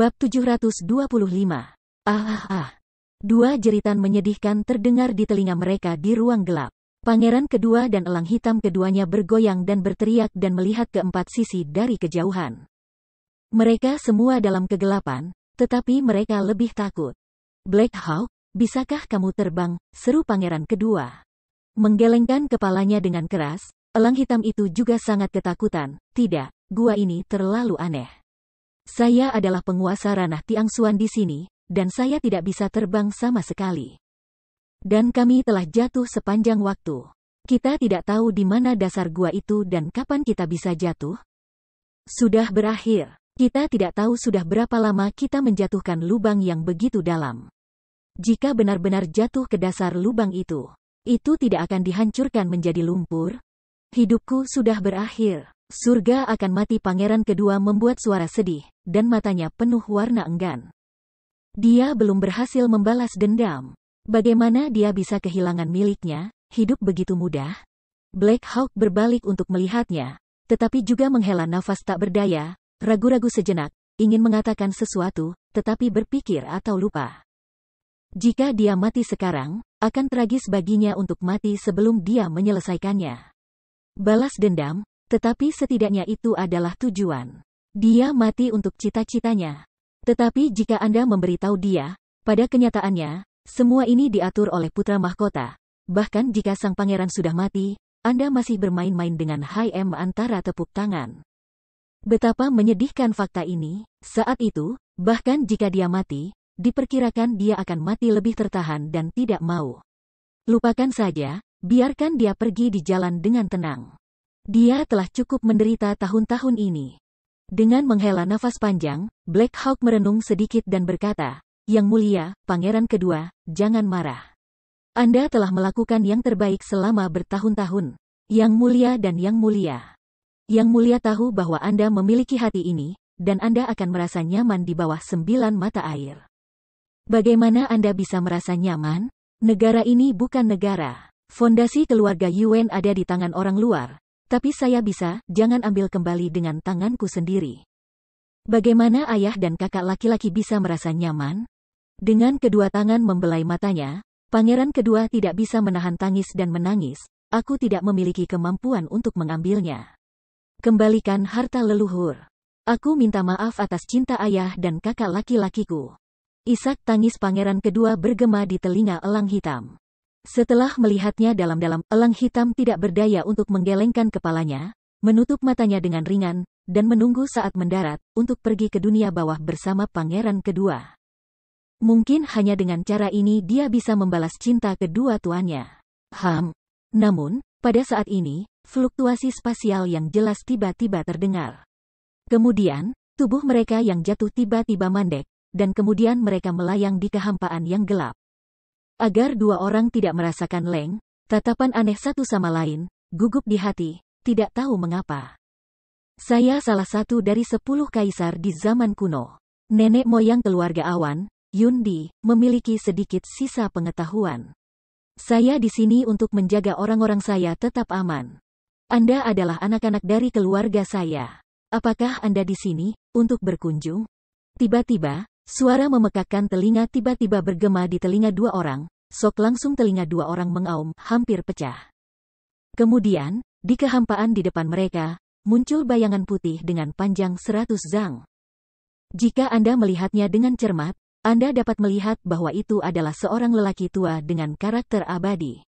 Bab 725. Ah ah ah. Dua jeritan menyedihkan terdengar di telinga mereka di ruang gelap. Pangeran kedua dan elang hitam keduanya bergoyang dan berteriak dan melihat keempat sisi dari kejauhan. Mereka semua dalam kegelapan, tetapi mereka lebih takut. Black Hawk, bisakah kamu terbang? Seru pangeran kedua. Menggelengkan kepalanya dengan keras, elang hitam itu juga sangat ketakutan. Tidak, gua ini terlalu aneh. Saya adalah penguasa ranah Tiang Suan di sini, dan saya tidak bisa terbang sama sekali. Dan kami telah jatuh sepanjang waktu. Kita tidak tahu di mana dasar gua itu dan kapan kita bisa jatuh. Sudah berakhir. Kita tidak tahu sudah berapa lama kita menjatuhkan lubang yang begitu dalam. Jika benar-benar jatuh ke dasar lubang itu, itu tidak akan dihancurkan menjadi lumpur. Hidupku sudah berakhir. Surga akan mati pangeran kedua membuat suara sedih, dan matanya penuh warna enggan. Dia belum berhasil membalas dendam. Bagaimana dia bisa kehilangan miliknya, hidup begitu mudah? Black Hawk berbalik untuk melihatnya, tetapi juga menghela nafas tak berdaya, ragu-ragu sejenak, ingin mengatakan sesuatu, tetapi berpikir atau lupa. Jika dia mati sekarang, akan tragis baginya untuk mati sebelum dia menyelesaikannya. Balas dendam, tetapi setidaknya itu adalah tujuan. Dia mati untuk cita-citanya. Tetapi jika Anda memberitahu dia, pada kenyataannya, semua ini diatur oleh putra mahkota. Bahkan jika sang pangeran sudah mati, Anda masih bermain-main dengan HM antara tepuk tangan. Betapa menyedihkan fakta ini, saat itu, bahkan jika dia mati, diperkirakan dia akan mati lebih tertahan dan tidak mau. Lupakan saja, biarkan dia pergi di jalan dengan tenang. Dia telah cukup menderita tahun-tahun ini. Dengan menghela nafas panjang, Black Hawk merenung sedikit dan berkata, Yang mulia, pangeran kedua, jangan marah. Anda telah melakukan yang terbaik selama bertahun-tahun. Yang mulia dan yang mulia. Yang mulia tahu bahwa Anda memiliki hati ini, dan Anda akan merasa nyaman di bawah sembilan mata air. Bagaimana Anda bisa merasa nyaman? Negara ini bukan negara. Fondasi keluarga Yuen ada di tangan orang luar, tapi saya bisa, jangan ambil kembali dengan tanganku sendiri. Bagaimana ayah dan kakak laki-laki bisa merasa nyaman? Dengan kedua tangan membelai matanya, pangeran kedua tidak bisa menahan tangis dan menangis, aku tidak memiliki kemampuan untuk mengambilnya. Kembalikan harta leluhur. Aku minta maaf atas cinta ayah dan kakak laki-lakiku. Isak tangis pangeran kedua bergema di telinga elang hitam. Setelah melihatnya dalam-dalam, elang hitam tidak berdaya untuk menggelengkan kepalanya, menutup matanya dengan ringan, dan menunggu saat mendarat, untuk pergi ke dunia bawah bersama pangeran kedua. Mungkin hanya dengan cara ini dia bisa membalas cinta kedua tuannya. Ham. Namun, pada saat ini, fluktuasi spasial yang jelas tiba-tiba terdengar. Kemudian, tubuh mereka yang jatuh tiba-tiba mandek, dan kemudian mereka melayang di kehampaan yang gelap. Agar dua orang tidak merasakan leng, tatapan aneh satu sama lain, gugup di hati, tidak tahu mengapa. Saya salah satu dari sepuluh kaisar di zaman kuno. Nenek moyang keluarga Awan, Yundi, memiliki sedikit sisa pengetahuan. Saya di sini untuk menjaga orang-orang saya tetap aman. Anda adalah anak-anak dari keluarga saya. Apakah Anda di sini untuk berkunjung? Tiba-tiba, Suara memekakkan telinga tiba-tiba bergema di telinga dua orang, sok langsung telinga dua orang mengaum, hampir pecah. Kemudian, di kehampaan di depan mereka, muncul bayangan putih dengan panjang seratus zang. Jika Anda melihatnya dengan cermat, Anda dapat melihat bahwa itu adalah seorang lelaki tua dengan karakter abadi.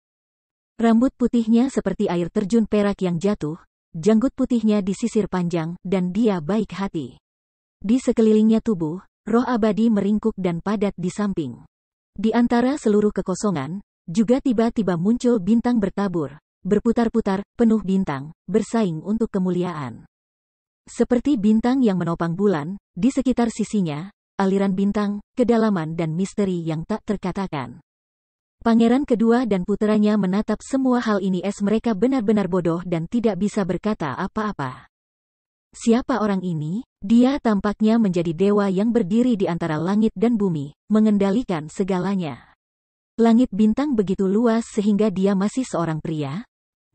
Rambut putihnya seperti air terjun perak yang jatuh, janggut putihnya disisir panjang, dan dia baik hati. Di sekelilingnya tubuh, roh abadi meringkuk dan padat di samping. Di antara seluruh kekosongan, juga tiba-tiba muncul bintang bertabur, berputar-putar, penuh bintang, bersaing untuk kemuliaan. Seperti bintang yang menopang bulan, di sekitar sisinya, aliran bintang, kedalaman dan misteri yang tak terkatakan. Pangeran kedua dan puteranya menatap semua hal ini es mereka benar-benar bodoh dan tidak bisa berkata apa-apa. Siapa orang ini? Dia tampaknya menjadi dewa yang berdiri di antara langit dan bumi, mengendalikan segalanya. Langit bintang begitu luas sehingga dia masih seorang pria.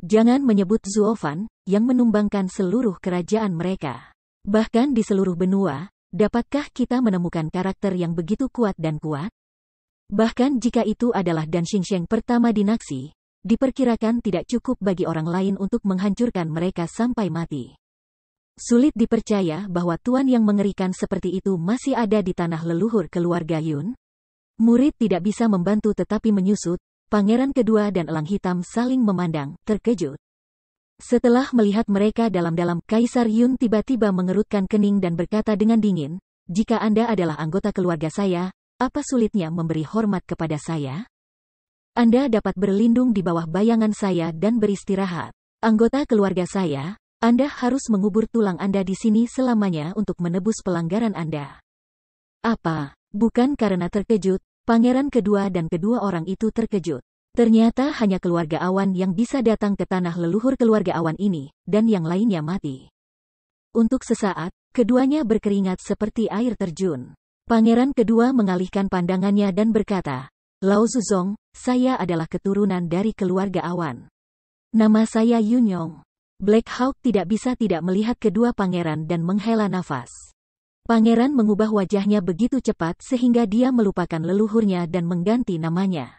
Jangan menyebut Zuofan, yang menumbangkan seluruh kerajaan mereka. Bahkan di seluruh benua, dapatkah kita menemukan karakter yang begitu kuat dan kuat? Bahkan jika itu adalah Dan Xingsheng pertama di Naxi, diperkirakan tidak cukup bagi orang lain untuk menghancurkan mereka sampai mati. Sulit dipercaya bahwa tuan yang mengerikan seperti itu masih ada di tanah leluhur keluarga Yun. Murid tidak bisa membantu tetapi menyusut, pangeran kedua dan elang hitam saling memandang, terkejut. Setelah melihat mereka dalam-dalam, Kaisar Yun tiba-tiba mengerutkan kening dan berkata dengan dingin, jika Anda adalah anggota keluarga saya, apa sulitnya memberi hormat kepada saya? Anda dapat berlindung di bawah bayangan saya dan beristirahat. Anggota keluarga saya, anda harus mengubur tulang Anda di sini selamanya untuk menebus pelanggaran Anda. Apa? Bukan karena terkejut, pangeran kedua dan kedua orang itu terkejut. Ternyata hanya keluarga awan yang bisa datang ke tanah leluhur keluarga awan ini, dan yang lainnya mati. Untuk sesaat, keduanya berkeringat seperti air terjun. Pangeran kedua mengalihkan pandangannya dan berkata, Lao Zuzong, saya adalah keturunan dari keluarga awan. Nama saya Yunyong. Black Hawk tidak bisa tidak melihat kedua pangeran dan menghela nafas. Pangeran mengubah wajahnya begitu cepat sehingga dia melupakan leluhurnya dan mengganti namanya.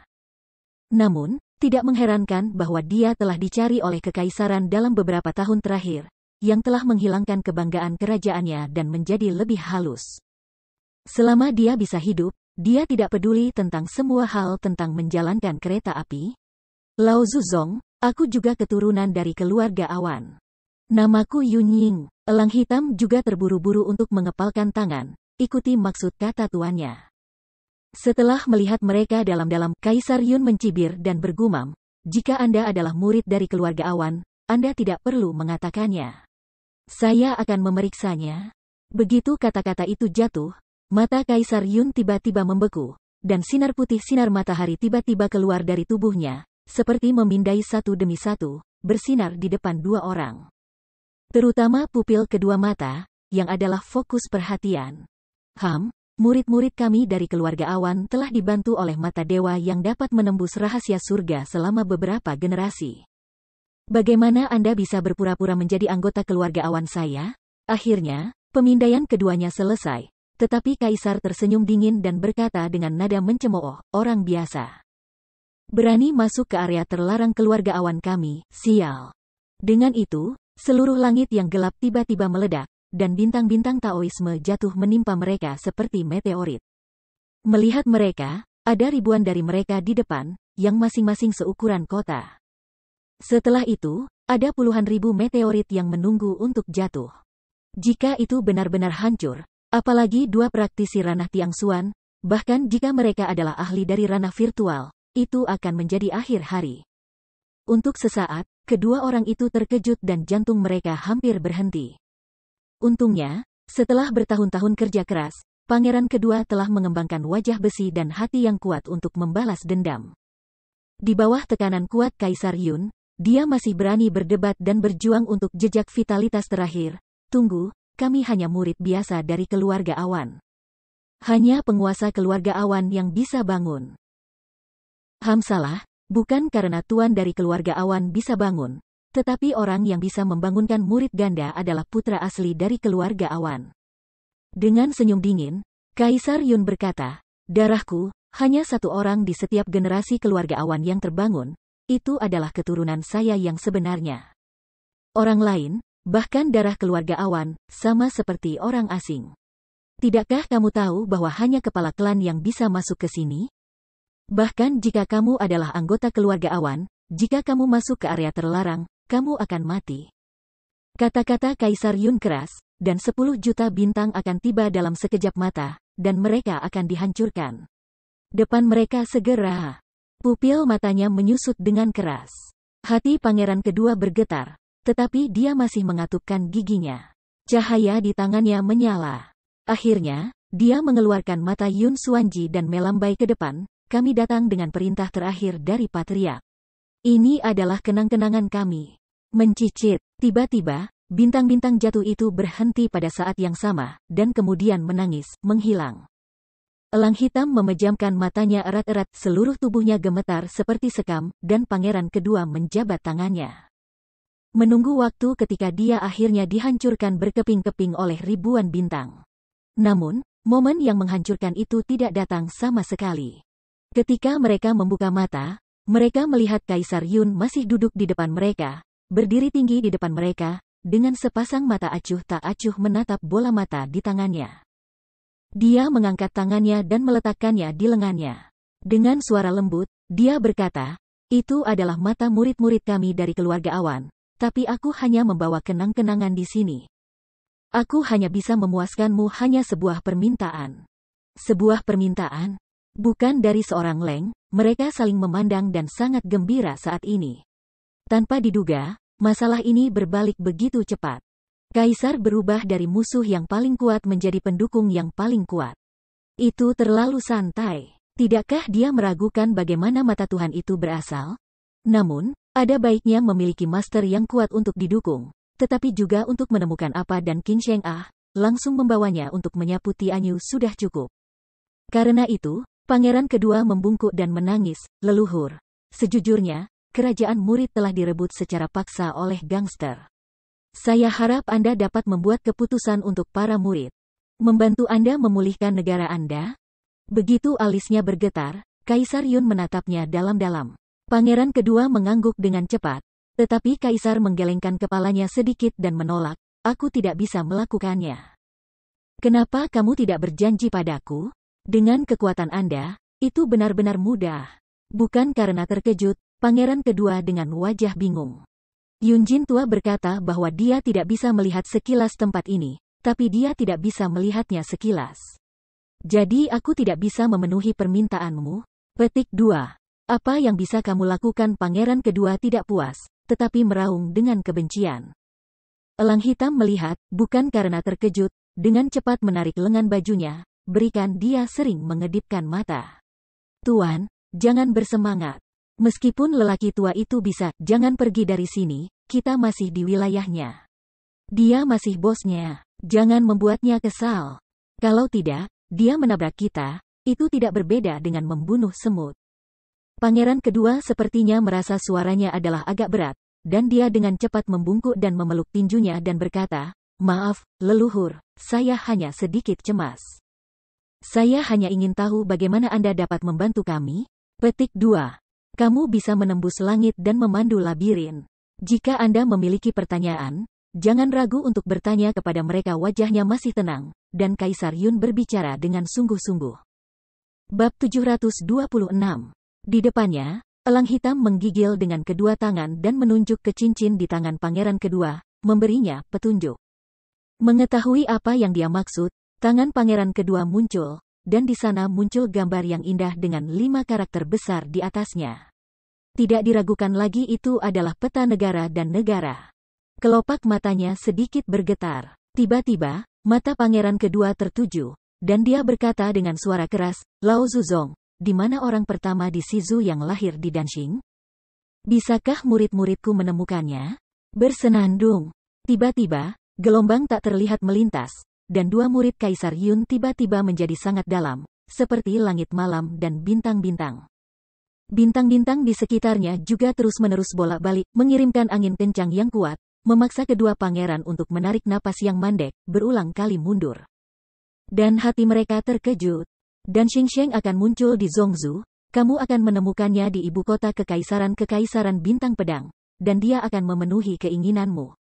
Namun, tidak mengherankan bahwa dia telah dicari oleh kekaisaran dalam beberapa tahun terakhir, yang telah menghilangkan kebanggaan kerajaannya dan menjadi lebih halus. Selama dia bisa hidup, dia tidak peduli tentang semua hal tentang menjalankan kereta api, Lao Zuzong, Aku juga keturunan dari keluarga awan. Namaku Yun Ying. Elang hitam juga terburu-buru untuk mengepalkan tangan, ikuti maksud kata tuannya. Setelah melihat mereka dalam-dalam, Kaisar Yun mencibir dan bergumam, jika Anda adalah murid dari keluarga awan, Anda tidak perlu mengatakannya. Saya akan memeriksanya. Begitu kata-kata itu jatuh, mata Kaisar Yun tiba-tiba membeku, dan sinar putih sinar matahari tiba-tiba keluar dari tubuhnya, seperti memindai satu demi satu, bersinar di depan dua orang. Terutama pupil kedua mata, yang adalah fokus perhatian. Ham, murid-murid kami dari keluarga awan telah dibantu oleh mata dewa yang dapat menembus rahasia surga selama beberapa generasi. Bagaimana Anda bisa berpura-pura menjadi anggota keluarga awan saya? Akhirnya, pemindaian keduanya selesai, tetapi Kaisar tersenyum dingin dan berkata dengan nada mencemooh, orang biasa. Berani masuk ke area terlarang keluarga awan kami, sial. Dengan itu, seluruh langit yang gelap tiba-tiba meledak, dan bintang-bintang Taoisme jatuh menimpa mereka seperti meteorit. Melihat mereka, ada ribuan dari mereka di depan, yang masing-masing seukuran kota. Setelah itu, ada puluhan ribu meteorit yang menunggu untuk jatuh. Jika itu benar-benar hancur, apalagi dua praktisi ranah Tiang Suan, bahkan jika mereka adalah ahli dari ranah virtual, itu akan menjadi akhir hari. Untuk sesaat, kedua orang itu terkejut dan jantung mereka hampir berhenti. Untungnya, setelah bertahun-tahun kerja keras, pangeran kedua telah mengembangkan wajah besi dan hati yang kuat untuk membalas dendam. Di bawah tekanan kuat Kaisar Yun, dia masih berani berdebat dan berjuang untuk jejak vitalitas terakhir. Tunggu, kami hanya murid biasa dari keluarga awan. Hanya penguasa keluarga awan yang bisa bangun. Hamsalah, bukan karena tuan dari keluarga Awan bisa bangun, tetapi orang yang bisa membangunkan murid ganda adalah putra asli dari keluarga Awan. Dengan senyum dingin, Kaisar Yun berkata, Darahku, hanya satu orang di setiap generasi keluarga Awan yang terbangun, itu adalah keturunan saya yang sebenarnya. Orang lain, bahkan darah keluarga Awan, sama seperti orang asing. Tidakkah kamu tahu bahwa hanya kepala klan yang bisa masuk ke sini? Bahkan jika kamu adalah anggota keluarga awan, jika kamu masuk ke area terlarang, kamu akan mati. Kata-kata Kaisar Yun keras, dan 10 juta bintang akan tiba dalam sekejap mata, dan mereka akan dihancurkan. Depan mereka segera. Pupil matanya menyusut dengan keras. Hati pangeran kedua bergetar, tetapi dia masih mengatupkan giginya. Cahaya di tangannya menyala. Akhirnya, dia mengeluarkan mata Yun Suanji dan melambai ke depan, kami datang dengan perintah terakhir dari Patria. Ini adalah kenang-kenangan kami. Mencicit, tiba-tiba, bintang-bintang jatuh itu berhenti pada saat yang sama, dan kemudian menangis, menghilang. Elang hitam memejamkan matanya erat-erat, seluruh tubuhnya gemetar seperti sekam, dan pangeran kedua menjabat tangannya. Menunggu waktu ketika dia akhirnya dihancurkan berkeping-keping oleh ribuan bintang. Namun, momen yang menghancurkan itu tidak datang sama sekali. Ketika mereka membuka mata, mereka melihat Kaisar Yun masih duduk di depan mereka, berdiri tinggi di depan mereka, dengan sepasang mata acuh tak acuh menatap bola mata di tangannya. Dia mengangkat tangannya dan meletakkannya di lengannya. Dengan suara lembut, dia berkata, itu adalah mata murid-murid kami dari keluarga awan, tapi aku hanya membawa kenang-kenangan di sini. Aku hanya bisa memuaskanmu hanya sebuah permintaan. Sebuah permintaan? Bukan dari seorang Leng, mereka saling memandang dan sangat gembira saat ini. Tanpa diduga, masalah ini berbalik begitu cepat. Kaisar berubah dari musuh yang paling kuat menjadi pendukung yang paling kuat. Itu terlalu santai. Tidakkah dia meragukan bagaimana mata Tuhan itu berasal? Namun, ada baiknya memiliki master yang kuat untuk didukung, tetapi juga untuk menemukan apa dan King Sheng Ah, langsung membawanya untuk menyapu Tianyu sudah cukup. Karena itu, Pangeran kedua membungkuk dan menangis, leluhur. Sejujurnya, kerajaan murid telah direbut secara paksa oleh gangster. Saya harap Anda dapat membuat keputusan untuk para murid. Membantu Anda memulihkan negara Anda? Begitu alisnya bergetar, Kaisar Yun menatapnya dalam-dalam. Pangeran kedua mengangguk dengan cepat. Tetapi Kaisar menggelengkan kepalanya sedikit dan menolak, aku tidak bisa melakukannya. Kenapa kamu tidak berjanji padaku? Dengan kekuatan Anda, itu benar-benar mudah. Bukan karena terkejut, pangeran kedua dengan wajah bingung. Yunjin tua berkata bahwa dia tidak bisa melihat sekilas tempat ini, tapi dia tidak bisa melihatnya sekilas. Jadi aku tidak bisa memenuhi permintaanmu. Petik 2. Apa yang bisa kamu lakukan pangeran kedua tidak puas, tetapi meraung dengan kebencian. Elang hitam melihat, bukan karena terkejut, dengan cepat menarik lengan bajunya, berikan dia sering mengedipkan mata. Tuan, jangan bersemangat. Meskipun lelaki tua itu bisa, jangan pergi dari sini, kita masih di wilayahnya. Dia masih bosnya, jangan membuatnya kesal. Kalau tidak, dia menabrak kita, itu tidak berbeda dengan membunuh semut. Pangeran kedua sepertinya merasa suaranya adalah agak berat, dan dia dengan cepat membungkuk dan memeluk tinjunya dan berkata, Maaf, leluhur, saya hanya sedikit cemas. Saya hanya ingin tahu bagaimana Anda dapat membantu kami. Petik 2. Kamu bisa menembus langit dan memandu labirin. Jika Anda memiliki pertanyaan, jangan ragu untuk bertanya kepada mereka wajahnya masih tenang, dan Kaisar Yun berbicara dengan sungguh-sungguh. Bab 726 Di depannya, elang hitam menggigil dengan kedua tangan dan menunjuk ke cincin di tangan pangeran kedua, memberinya petunjuk. Mengetahui apa yang dia maksud, Tangan pangeran kedua muncul, dan di sana muncul gambar yang indah dengan lima karakter besar di atasnya. Tidak diragukan lagi itu adalah peta negara dan negara. Kelopak matanya sedikit bergetar. Tiba-tiba, mata pangeran kedua tertuju, dan dia berkata dengan suara keras, Lao Zuzong, di mana orang pertama di Sizu yang lahir di Danxing? Bisakah murid-muridku menemukannya? Bersenandung. Tiba-tiba, gelombang tak terlihat melintas, dan dua murid Kaisar Yun tiba-tiba menjadi sangat dalam, seperti langit malam dan bintang-bintang. Bintang-bintang di sekitarnya juga terus-menerus bolak-balik, mengirimkan angin kencang yang kuat, memaksa kedua pangeran untuk menarik napas yang mandek, berulang kali mundur. Dan hati mereka terkejut. Dan Sheng akan muncul di Zongzu, kamu akan menemukannya di ibu kota kekaisaran-kekaisaran bintang pedang, dan dia akan memenuhi keinginanmu.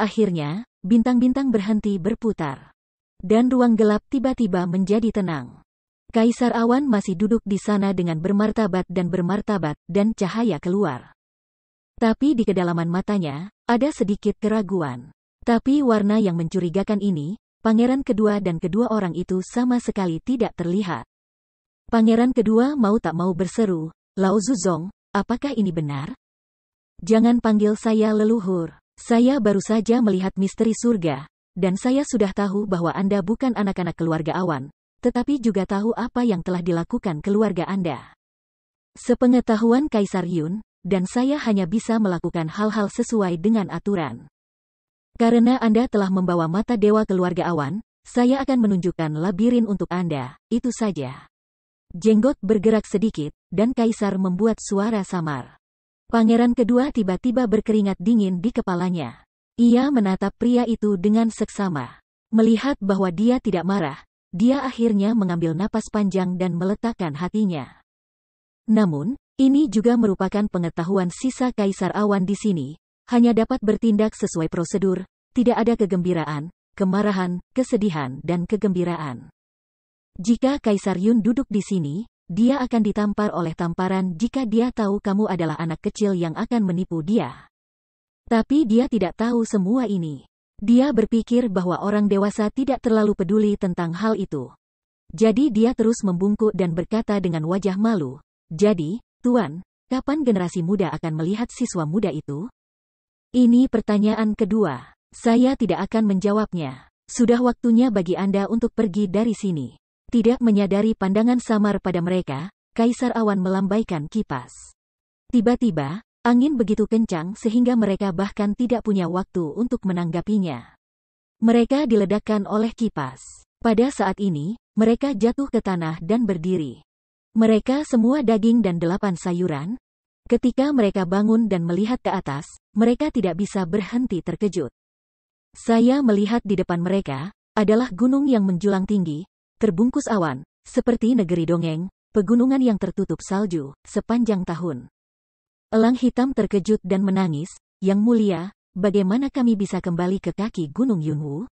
Akhirnya, bintang-bintang berhenti berputar dan ruang gelap tiba-tiba menjadi tenang. Kaisar Awan masih duduk di sana dengan bermartabat dan bermartabat, dan cahaya keluar. Tapi di kedalaman matanya, ada sedikit keraguan. Tapi warna yang mencurigakan ini, pangeran kedua dan kedua orang itu sama sekali tidak terlihat. Pangeran kedua mau tak mau berseru, Lao Zuzong, apakah ini benar? Jangan panggil saya leluhur. Saya baru saja melihat misteri surga, dan saya sudah tahu bahwa Anda bukan anak-anak keluarga Awan, tetapi juga tahu apa yang telah dilakukan keluarga Anda. Sepengetahuan Kaisar Yun, dan saya hanya bisa melakukan hal-hal sesuai dengan aturan. Karena Anda telah membawa mata dewa keluarga Awan, saya akan menunjukkan labirin untuk Anda, itu saja. Jenggot bergerak sedikit, dan Kaisar membuat suara samar. Pangeran kedua tiba-tiba berkeringat dingin di kepalanya. Ia menatap pria itu dengan seksama. Melihat bahwa dia tidak marah, dia akhirnya mengambil napas panjang dan meletakkan hatinya. Namun, ini juga merupakan pengetahuan sisa Kaisar Awan di sini, hanya dapat bertindak sesuai prosedur, tidak ada kegembiraan, kemarahan, kesedihan dan kegembiraan. Jika Kaisar Yun duduk di sini, dia akan ditampar oleh tamparan jika dia tahu kamu adalah anak kecil yang akan menipu dia. Tapi dia tidak tahu semua ini. Dia berpikir bahwa orang dewasa tidak terlalu peduli tentang hal itu. Jadi dia terus membungkuk dan berkata dengan wajah malu, Jadi, Tuan, kapan generasi muda akan melihat siswa muda itu? Ini pertanyaan kedua. Saya tidak akan menjawabnya. Sudah waktunya bagi Anda untuk pergi dari sini. Tidak menyadari pandangan samar pada mereka, Kaisar Awan melambaikan kipas. Tiba-tiba, Angin begitu kencang sehingga mereka bahkan tidak punya waktu untuk menanggapinya. Mereka diledakkan oleh kipas. Pada saat ini, mereka jatuh ke tanah dan berdiri. Mereka semua daging dan delapan sayuran. Ketika mereka bangun dan melihat ke atas, mereka tidak bisa berhenti terkejut. Saya melihat di depan mereka, adalah gunung yang menjulang tinggi, terbungkus awan, seperti negeri dongeng, pegunungan yang tertutup salju, sepanjang tahun. Elang hitam terkejut dan menangis, Yang mulia, bagaimana kami bisa kembali ke kaki Gunung Yunwu?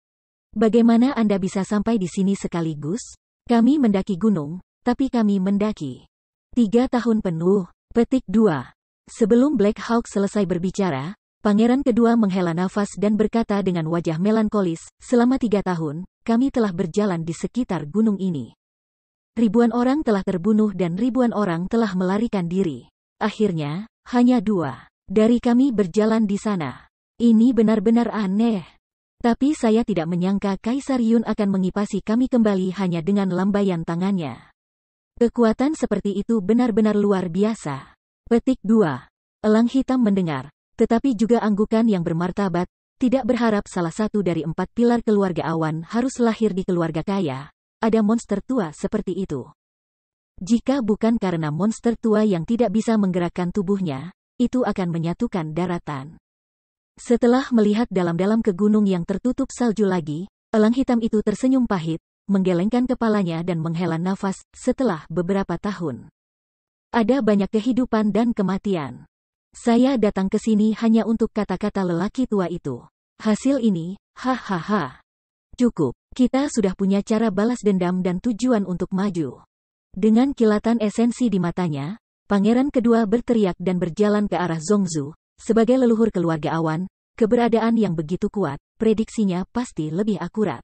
Bagaimana Anda bisa sampai di sini sekaligus? Kami mendaki gunung, tapi kami mendaki. Tiga tahun penuh, petik dua. Sebelum Black Hawk selesai berbicara, pangeran kedua menghela nafas dan berkata dengan wajah melankolis, selama tiga tahun, kami telah berjalan di sekitar gunung ini. Ribuan orang telah terbunuh dan ribuan orang telah melarikan diri. Akhirnya, hanya dua. Dari kami berjalan di sana. Ini benar-benar aneh. Tapi saya tidak menyangka Kaisar Yun akan mengipasi kami kembali hanya dengan lambaian tangannya. Kekuatan seperti itu benar-benar luar biasa. Petik 2. Elang hitam mendengar, tetapi juga anggukan yang bermartabat, tidak berharap salah satu dari empat pilar keluarga awan harus lahir di keluarga kaya. Ada monster tua seperti itu. Jika bukan karena monster tua yang tidak bisa menggerakkan tubuhnya, itu akan menyatukan daratan. Setelah melihat dalam-dalam ke gunung yang tertutup salju lagi, elang hitam itu tersenyum pahit, menggelengkan kepalanya dan menghela nafas setelah beberapa tahun. Ada banyak kehidupan dan kematian. Saya datang ke sini hanya untuk kata-kata lelaki tua itu. Hasil ini, hahaha. Cukup, kita sudah punya cara balas dendam dan tujuan untuk maju. Dengan kilatan esensi di matanya, pangeran kedua berteriak dan berjalan ke arah Zongzu, sebagai leluhur keluarga awan, keberadaan yang begitu kuat, prediksinya pasti lebih akurat.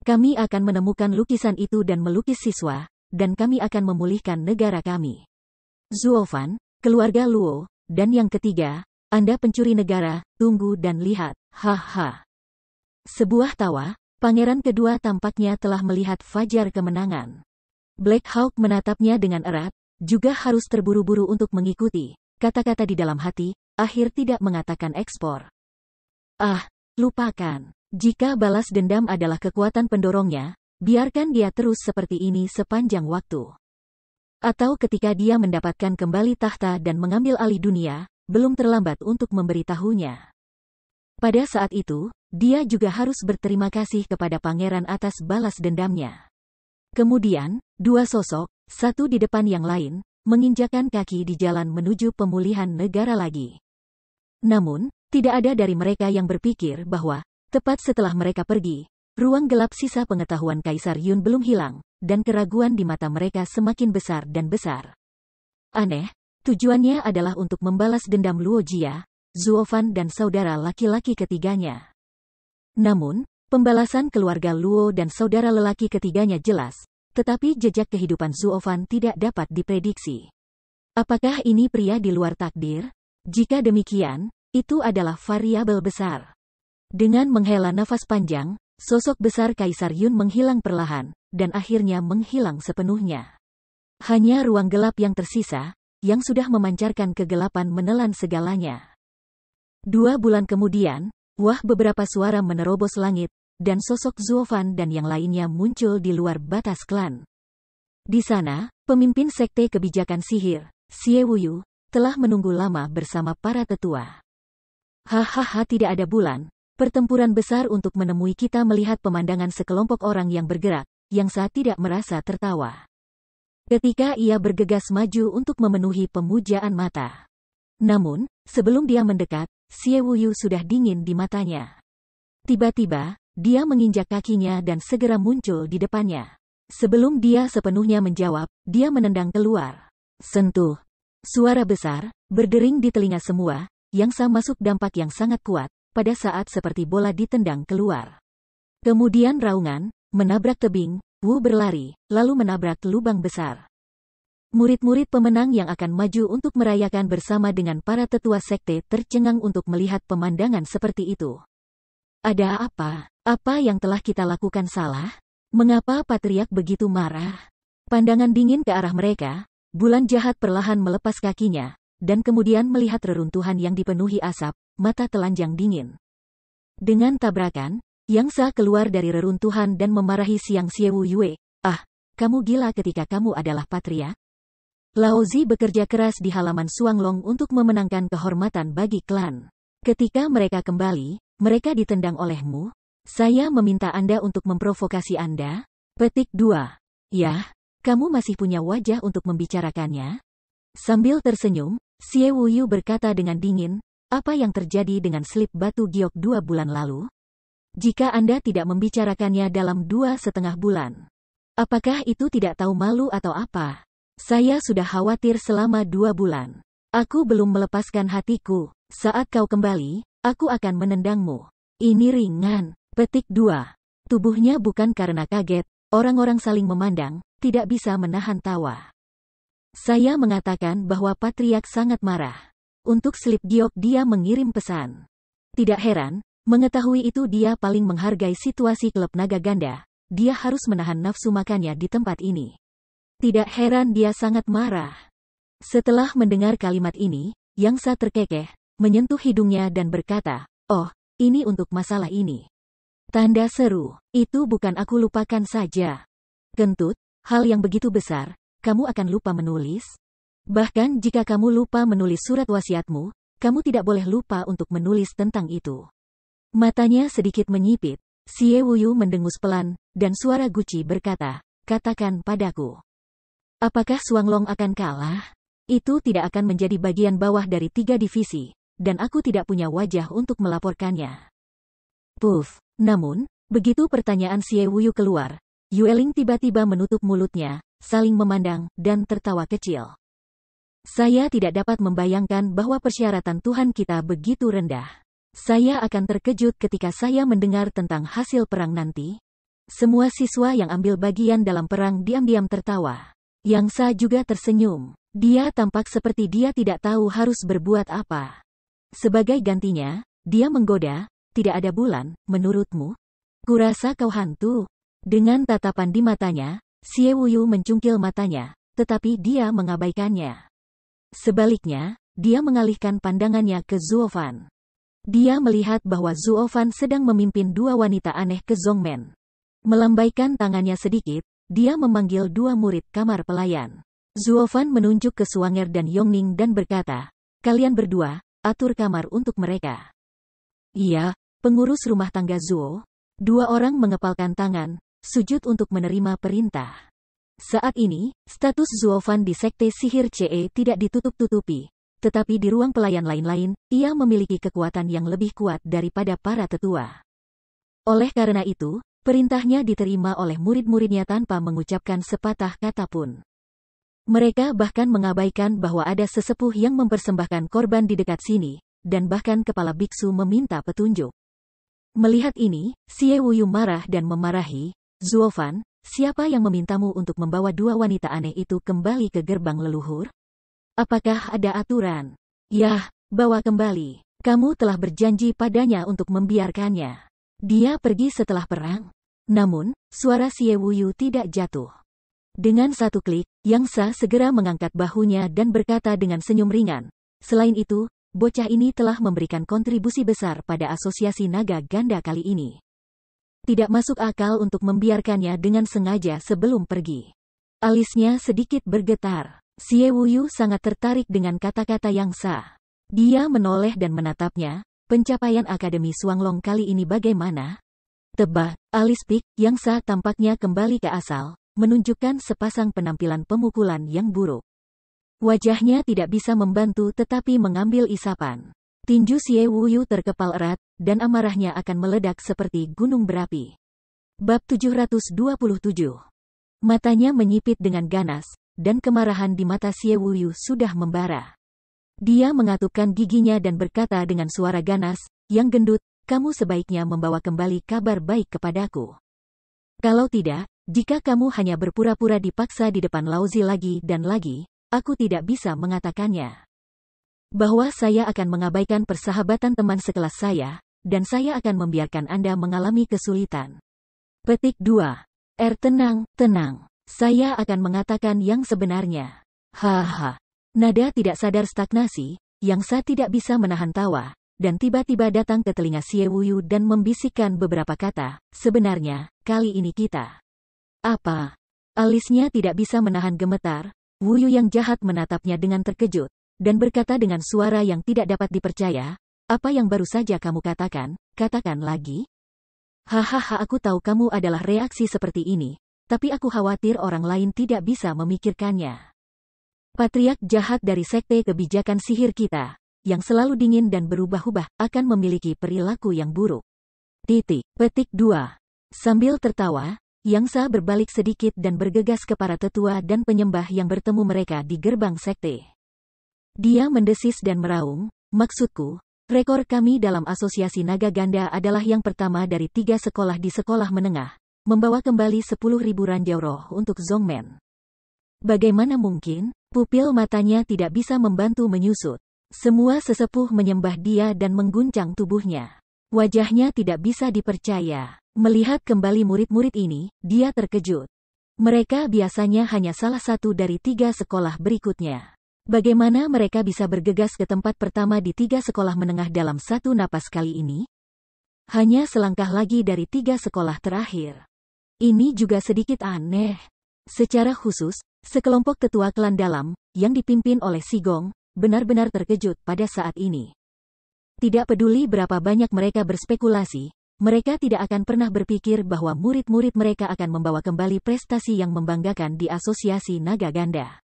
Kami akan menemukan lukisan itu dan melukis siswa, dan kami akan memulihkan negara kami. Zuofan, keluarga Luo, dan yang ketiga, Anda pencuri negara, tunggu dan lihat, haha. Sebuah tawa, pangeran kedua tampaknya telah melihat fajar kemenangan. Black Hawk menatapnya dengan erat, juga harus terburu-buru untuk mengikuti. Kata-kata di dalam hati, akhir tidak mengatakan ekspor. Ah, lupakan. Jika balas dendam adalah kekuatan pendorongnya, biarkan dia terus seperti ini sepanjang waktu. Atau ketika dia mendapatkan kembali tahta dan mengambil alih dunia, belum terlambat untuk memberitahunya. Pada saat itu, dia juga harus berterima kasih kepada pangeran atas balas dendamnya. Kemudian, dua sosok, satu di depan yang lain, menginjakan kaki di jalan menuju pemulihan negara lagi. Namun, tidak ada dari mereka yang berpikir bahwa, tepat setelah mereka pergi, ruang gelap sisa pengetahuan Kaisar Yun belum hilang, dan keraguan di mata mereka semakin besar dan besar. Aneh, tujuannya adalah untuk membalas dendam Luo Jia, Zuofan dan saudara laki-laki ketiganya. Namun, Pembalasan keluarga Luo dan saudara lelaki ketiganya jelas, tetapi jejak kehidupan Zuofan tidak dapat diprediksi. Apakah ini pria di luar takdir? Jika demikian, itu adalah variabel besar. Dengan menghela nafas panjang, sosok besar Kaisar Yun menghilang perlahan, dan akhirnya menghilang sepenuhnya. Hanya ruang gelap yang tersisa, yang sudah memancarkan kegelapan menelan segalanya. Dua bulan kemudian, wah beberapa suara menerobos langit, dan sosok Zuofan dan yang lainnya muncul di luar batas klan. Di sana, pemimpin sekte kebijakan sihir, Xie Wuyu telah menunggu lama bersama para tetua. Hahaha tidak ada bulan, pertempuran besar untuk menemui kita melihat pemandangan sekelompok orang yang bergerak, yang saat tidak merasa tertawa. Ketika ia bergegas maju untuk memenuhi pemujaan mata. Namun, sebelum dia mendekat, Xie Wuyu sudah dingin di matanya. Tiba-tiba, dia menginjak kakinya dan segera muncul di depannya. Sebelum dia sepenuhnya menjawab, dia menendang keluar. Sentuh. Suara besar, berdering di telinga semua, yang sama masuk dampak yang sangat kuat, pada saat seperti bola ditendang keluar. Kemudian raungan, menabrak tebing, Wu berlari, lalu menabrak lubang besar. Murid-murid pemenang yang akan maju untuk merayakan bersama dengan para tetua sekte tercengang untuk melihat pemandangan seperti itu. Ada apa? Apa yang telah kita lakukan salah? Mengapa Patriak begitu marah? Pandangan dingin ke arah mereka, bulan jahat perlahan melepas kakinya, dan kemudian melihat reruntuhan yang dipenuhi asap, mata telanjang dingin. Dengan tabrakan, Yang Sa keluar dari reruntuhan dan memarahi Siang Siewu Yue, ah, kamu gila ketika kamu adalah Patriak? Laozi bekerja keras di halaman Suanglong untuk memenangkan kehormatan bagi klan. Ketika mereka kembali, mereka ditendang olehmu, saya meminta Anda untuk memprovokasi Anda. Petik 2. Yah, kamu masih punya wajah untuk membicarakannya? Sambil tersenyum, Xie Wuyu berkata dengan dingin, apa yang terjadi dengan slip batu giok dua bulan lalu? Jika Anda tidak membicarakannya dalam dua setengah bulan, apakah itu tidak tahu malu atau apa? Saya sudah khawatir selama dua bulan. Aku belum melepaskan hatiku. Saat kau kembali, aku akan menendangmu. Ini ringan, Petik 2. Tubuhnya bukan karena kaget, orang-orang saling memandang, tidak bisa menahan tawa. Saya mengatakan bahwa Patriak sangat marah. Untuk slip giok dia mengirim pesan. Tidak heran, mengetahui itu dia paling menghargai situasi klub naga ganda, dia harus menahan nafsu makannya di tempat ini. Tidak heran dia sangat marah. Setelah mendengar kalimat ini, Yangsa terkekeh, menyentuh hidungnya dan berkata, Oh, ini untuk masalah ini. Tanda seru, itu bukan aku lupakan saja. Kentut, hal yang begitu besar, kamu akan lupa menulis? Bahkan jika kamu lupa menulis surat wasiatmu, kamu tidak boleh lupa untuk menulis tentang itu. Matanya sedikit menyipit, Xie Wuyu mendengus pelan, dan suara Gucci berkata, katakan padaku. Apakah Suanglong akan kalah? Itu tidak akan menjadi bagian bawah dari tiga divisi, dan aku tidak punya wajah untuk melaporkannya. Puff, namun, begitu pertanyaan Xie Wuyu keluar, Yueling tiba-tiba menutup mulutnya, saling memandang, dan tertawa kecil. Saya tidak dapat membayangkan bahwa persyaratan Tuhan kita begitu rendah. Saya akan terkejut ketika saya mendengar tentang hasil perang nanti. Semua siswa yang ambil bagian dalam perang diam-diam tertawa. Yang Sa juga tersenyum. Dia tampak seperti dia tidak tahu harus berbuat apa. Sebagai gantinya, dia menggoda, tidak ada bulan, menurutmu? Kurasa kau hantu. Dengan tatapan di matanya, Xie Wuyu mencungkil matanya, tetapi dia mengabaikannya. Sebaliknya, dia mengalihkan pandangannya ke Zuofan. Dia melihat bahwa Zuofan sedang memimpin dua wanita aneh ke Zongmen. Melambaikan tangannya sedikit, dia memanggil dua murid kamar pelayan. Zuofan menunjuk ke Suanger dan Yongning dan berkata, Kalian berdua, atur kamar untuk mereka. Iya, pengurus rumah tangga Zuo, dua orang mengepalkan tangan, sujud untuk menerima perintah. Saat ini, status Zuo Fan di Sekte Sihir CE tidak ditutup-tutupi, tetapi di ruang pelayan lain-lain, ia memiliki kekuatan yang lebih kuat daripada para tetua. Oleh karena itu, perintahnya diterima oleh murid-muridnya tanpa mengucapkan sepatah kata pun. Mereka bahkan mengabaikan bahwa ada sesepuh yang mempersembahkan korban di dekat sini, dan bahkan kepala biksu meminta petunjuk. Melihat ini, Xie Wuyu marah dan memarahi, Zuofan, siapa yang memintamu untuk membawa dua wanita aneh itu kembali ke gerbang leluhur? Apakah ada aturan? Yah, bawa kembali. Kamu telah berjanji padanya untuk membiarkannya. Dia pergi setelah perang. Namun, suara Xie Wuyu tidak jatuh. Dengan satu klik, Yang Sa segera mengangkat bahunya dan berkata dengan senyum ringan, Selain itu, bocah ini telah memberikan kontribusi besar pada asosiasi naga ganda kali ini. Tidak masuk akal untuk membiarkannya dengan sengaja sebelum pergi. Alisnya sedikit bergetar. Xie Wuyu sangat tertarik dengan kata-kata yang sah. Dia menoleh dan menatapnya, pencapaian Akademi Suanglong kali ini bagaimana? Tebak, alis pik, yang sah tampaknya kembali ke asal, menunjukkan sepasang penampilan pemukulan yang buruk. Wajahnya tidak bisa membantu tetapi mengambil isapan. Tinju Xie Wuyu terkepal erat, dan amarahnya akan meledak seperti gunung berapi. Bab 727 Matanya menyipit dengan ganas, dan kemarahan di mata Xie Wuyu sudah membara. Dia mengatupkan giginya dan berkata dengan suara ganas, yang gendut, kamu sebaiknya membawa kembali kabar baik kepadaku. Kalau tidak, jika kamu hanya berpura-pura dipaksa di depan Lauzi lagi dan lagi, Aku tidak bisa mengatakannya. Bahwa saya akan mengabaikan persahabatan teman sekelas saya, dan saya akan membiarkan Anda mengalami kesulitan. Petik 2. Er Tenang, tenang. Saya akan mengatakan yang sebenarnya. Haha. Nada tidak sadar stagnasi, yang saya tidak bisa menahan tawa, dan tiba-tiba datang ke telinga Xie Wuyu dan membisikkan beberapa kata, sebenarnya, kali ini kita. Apa? Alisnya tidak bisa menahan gemetar, Wuyu yang jahat menatapnya dengan terkejut, dan berkata dengan suara yang tidak dapat dipercaya, apa yang baru saja kamu katakan, katakan lagi. Hahaha aku tahu kamu adalah reaksi seperti ini, tapi aku khawatir orang lain tidak bisa memikirkannya. Patriak jahat dari sekte kebijakan sihir kita, yang selalu dingin dan berubah-ubah, akan memiliki perilaku yang buruk. Titik. Petik 2. Sambil tertawa, yang Sa berbalik sedikit dan bergegas ke para tetua dan penyembah yang bertemu mereka di gerbang sekte. Dia mendesis dan meraung, maksudku, rekor kami dalam asosiasi naga ganda adalah yang pertama dari tiga sekolah di sekolah menengah, membawa kembali 10.000 ranjau roh untuk Zongmen. Bagaimana mungkin, pupil matanya tidak bisa membantu menyusut. Semua sesepuh menyembah dia dan mengguncang tubuhnya. Wajahnya tidak bisa dipercaya. Melihat kembali murid-murid ini, dia terkejut. Mereka biasanya hanya salah satu dari tiga sekolah berikutnya. Bagaimana mereka bisa bergegas ke tempat pertama di tiga sekolah menengah dalam satu napas kali ini? Hanya selangkah lagi dari tiga sekolah terakhir. Ini juga sedikit aneh. Secara khusus, sekelompok ketua klan dalam, yang dipimpin oleh Sigong, benar-benar terkejut pada saat ini. Tidak peduli berapa banyak mereka berspekulasi, mereka tidak akan pernah berpikir bahwa murid-murid mereka akan membawa kembali prestasi yang membanggakan di asosiasi naga ganda.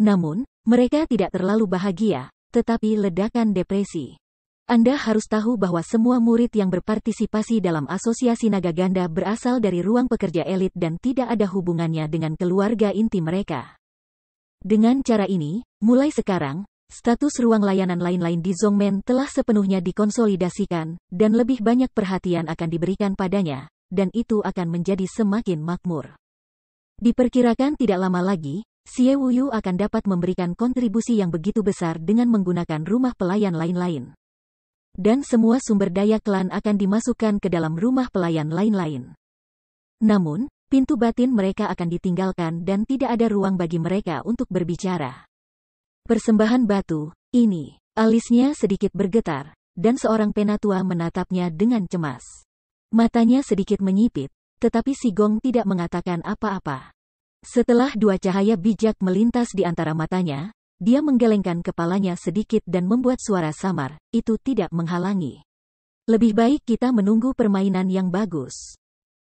Namun, mereka tidak terlalu bahagia, tetapi ledakan depresi. Anda harus tahu bahwa semua murid yang berpartisipasi dalam asosiasi naga ganda berasal dari ruang pekerja elit dan tidak ada hubungannya dengan keluarga inti mereka. Dengan cara ini, mulai sekarang, status ruang layanan lain-lain di Zongmen telah sepenuhnya dikonsolidasikan, dan lebih banyak perhatian akan diberikan padanya, dan itu akan menjadi semakin makmur. Diperkirakan tidak lama lagi, Xie Wuyu akan dapat memberikan kontribusi yang begitu besar dengan menggunakan rumah pelayan lain-lain. Dan semua sumber daya klan akan dimasukkan ke dalam rumah pelayan lain-lain. Namun, pintu batin mereka akan ditinggalkan dan tidak ada ruang bagi mereka untuk berbicara. Persembahan batu, ini, alisnya sedikit bergetar, dan seorang penatua menatapnya dengan cemas. Matanya sedikit menyipit, tetapi si Gong tidak mengatakan apa-apa. Setelah dua cahaya bijak melintas di antara matanya, dia menggelengkan kepalanya sedikit dan membuat suara samar, itu tidak menghalangi. Lebih baik kita menunggu permainan yang bagus.